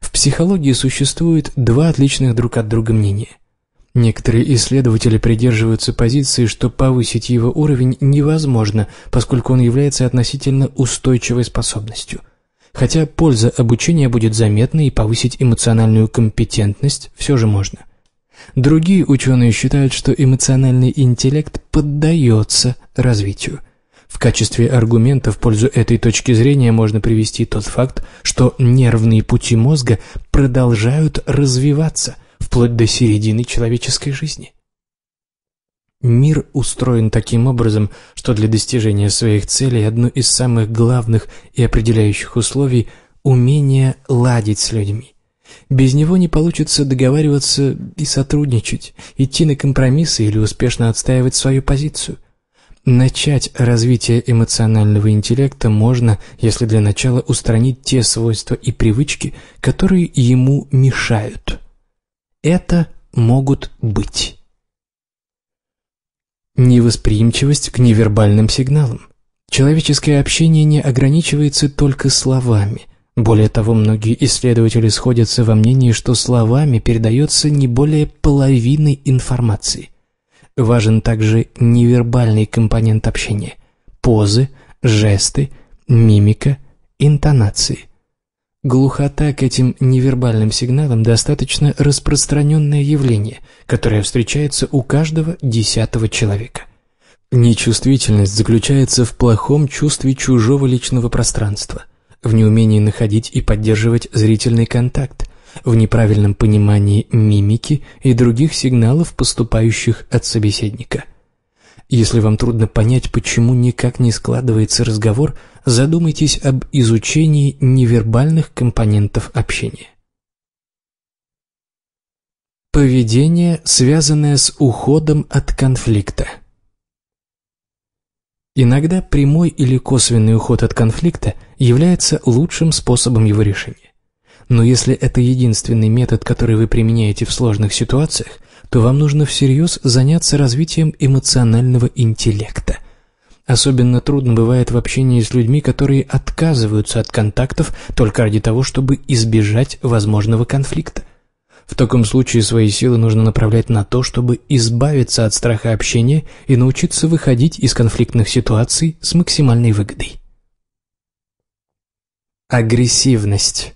[SPEAKER 1] В психологии существует два отличных друг от друга мнения. Некоторые исследователи придерживаются позиции, что повысить его уровень невозможно, поскольку он является относительно устойчивой способностью. Хотя польза обучения будет заметна и повысить эмоциональную компетентность все же можно. Другие ученые считают, что эмоциональный интеллект поддается развитию. В качестве аргумента в пользу этой точки зрения можно привести тот факт, что нервные пути мозга продолжают развиваться вплоть до середины человеческой жизни. Мир устроен таким образом, что для достижения своих целей одно из самых главных и определяющих условий – умение ладить с людьми – без него не получится договариваться и сотрудничать, идти на компромиссы или успешно отстаивать свою позицию. Начать развитие эмоционального интеллекта можно, если для начала устранить те свойства и привычки, которые ему мешают. Это могут быть. Невосприимчивость к невербальным сигналам. Человеческое общение не ограничивается только словами. Более того, многие исследователи сходятся во мнении, что словами передается не более половины информации. Важен также невербальный компонент общения – позы, жесты, мимика, интонации. Глухота к этим невербальным сигналам достаточно распространенное явление, которое встречается у каждого десятого человека. Нечувствительность заключается в плохом чувстве чужого личного пространства в неумении находить и поддерживать зрительный контакт, в неправильном понимании мимики и других сигналов, поступающих от собеседника. Если вам трудно понять, почему никак не складывается разговор, задумайтесь об изучении невербальных компонентов общения. Поведение, связанное с уходом от конфликта – Иногда прямой или косвенный уход от конфликта является лучшим способом его решения. Но если это единственный метод, который вы применяете в сложных ситуациях, то вам нужно всерьез заняться развитием эмоционального интеллекта. Особенно трудно бывает в общении с людьми, которые отказываются от контактов только ради того, чтобы избежать возможного конфликта. В таком случае свои силы нужно направлять на то, чтобы избавиться от страха общения и научиться выходить из конфликтных ситуаций с максимальной выгодой. Агрессивность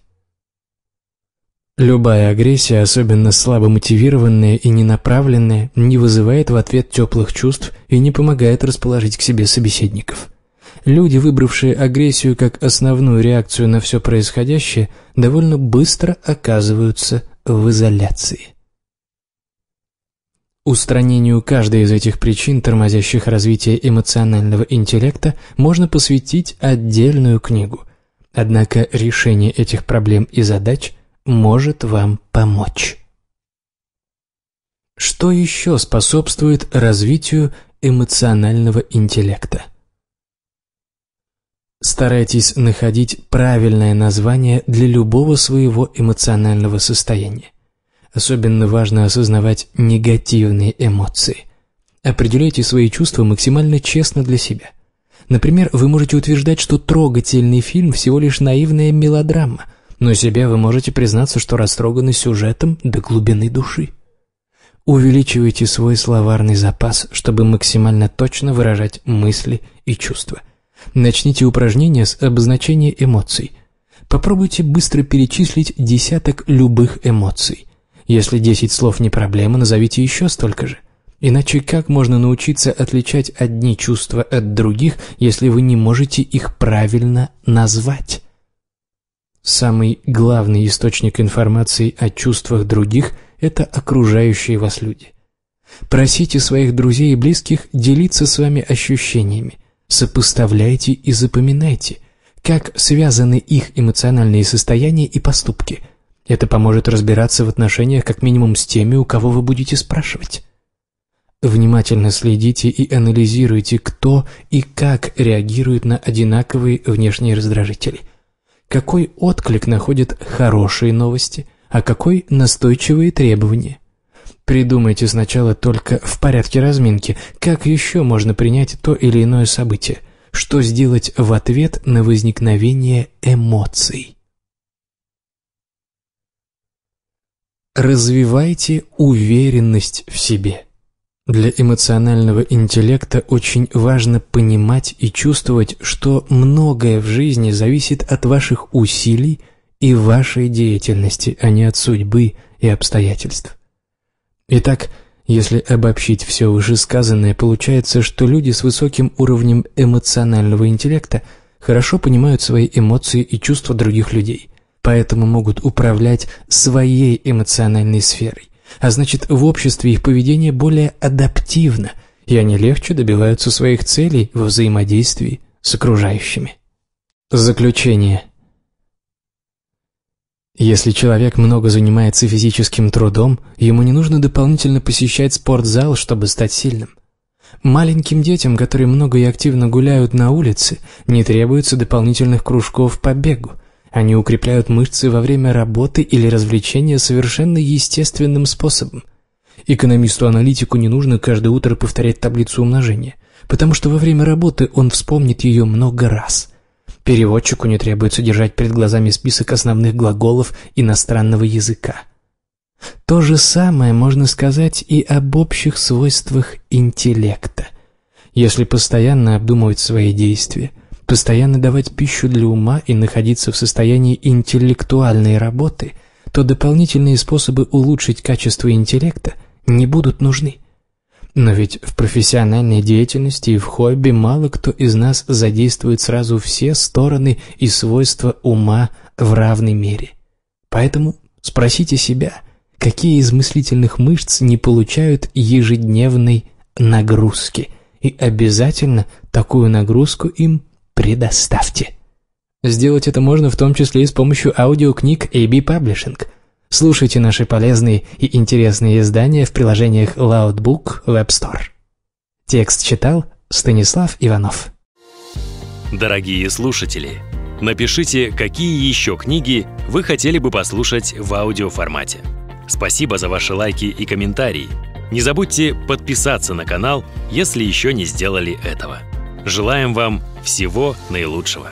[SPEAKER 1] Любая агрессия, особенно слабо мотивированная и ненаправленная, не вызывает в ответ теплых чувств и не помогает расположить к себе собеседников. Люди, выбравшие агрессию как основную реакцию на все происходящее, довольно быстро оказываются в изоляции. Устранению каждой из этих причин, тормозящих развитие эмоционального интеллекта, можно посвятить отдельную книгу. Однако решение этих проблем и задач может вам помочь. Что еще способствует развитию эмоционального интеллекта? Старайтесь находить правильное название для любого своего эмоционального состояния. Особенно важно осознавать негативные эмоции. Определяйте свои чувства максимально честно для себя. Например, вы можете утверждать, что трогательный фильм всего лишь наивная мелодрама, но себе вы можете признаться, что растроганы сюжетом до глубины души. Увеличивайте свой словарный запас, чтобы максимально точно выражать мысли и чувства – Начните упражнение с обозначения эмоций. Попробуйте быстро перечислить десяток любых эмоций. Если 10 слов не проблема, назовите еще столько же. Иначе как можно научиться отличать одни чувства от других, если вы не можете их правильно назвать? Самый главный источник информации о чувствах других – это окружающие вас люди. Просите своих друзей и близких делиться с вами ощущениями. Сопоставляйте и запоминайте, как связаны их эмоциональные состояния и поступки. Это поможет разбираться в отношениях как минимум с теми, у кого вы будете спрашивать. Внимательно следите и анализируйте, кто и как реагирует на одинаковые внешние раздражители. Какой отклик находит хорошие новости, а какой настойчивые требования. Придумайте сначала только в порядке разминки, как еще можно принять то или иное событие, что сделать в ответ на возникновение эмоций. Развивайте уверенность в себе. Для эмоционального интеллекта очень важно понимать и чувствовать, что многое в жизни зависит от ваших усилий и вашей деятельности, а не от судьбы и обстоятельств. Итак, если обобщить все вышесказанное, получается, что люди с высоким уровнем эмоционального интеллекта хорошо понимают свои эмоции и чувства других людей, поэтому могут управлять своей эмоциональной сферой, а значит в обществе их поведение более адаптивно, и они легче добиваются своих целей во взаимодействии с окружающими. Заключение. Если человек много занимается физическим трудом, ему не нужно дополнительно посещать спортзал, чтобы стать сильным. Маленьким детям, которые много и активно гуляют на улице, не требуется дополнительных кружков по бегу. Они укрепляют мышцы во время работы или развлечения совершенно естественным способом. Экономисту-аналитику не нужно каждое утро повторять таблицу умножения, потому что во время работы он вспомнит ее много раз – Переводчику не требуется держать перед глазами список основных глаголов иностранного языка. То же самое можно сказать и об общих свойствах интеллекта. Если постоянно обдумывать свои действия, постоянно давать пищу для ума и находиться в состоянии интеллектуальной работы, то дополнительные способы улучшить качество интеллекта не будут нужны. Но ведь в профессиональной деятельности и в хобби мало кто из нас задействует сразу все стороны и свойства ума в равной мере. Поэтому спросите себя, какие из мыслительных мышц не получают ежедневной нагрузки, и обязательно такую нагрузку им предоставьте. Сделать это можно в том числе и с помощью аудиокниг AB Publishing – Слушайте наши полезные и интересные издания в приложениях Loudbook Web Store. Текст читал Станислав Иванов. Дорогие слушатели, напишите, какие еще книги вы хотели бы послушать в аудиоформате. Спасибо за ваши лайки и комментарии. Не забудьте подписаться на канал, если еще не сделали этого. Желаем вам всего наилучшего!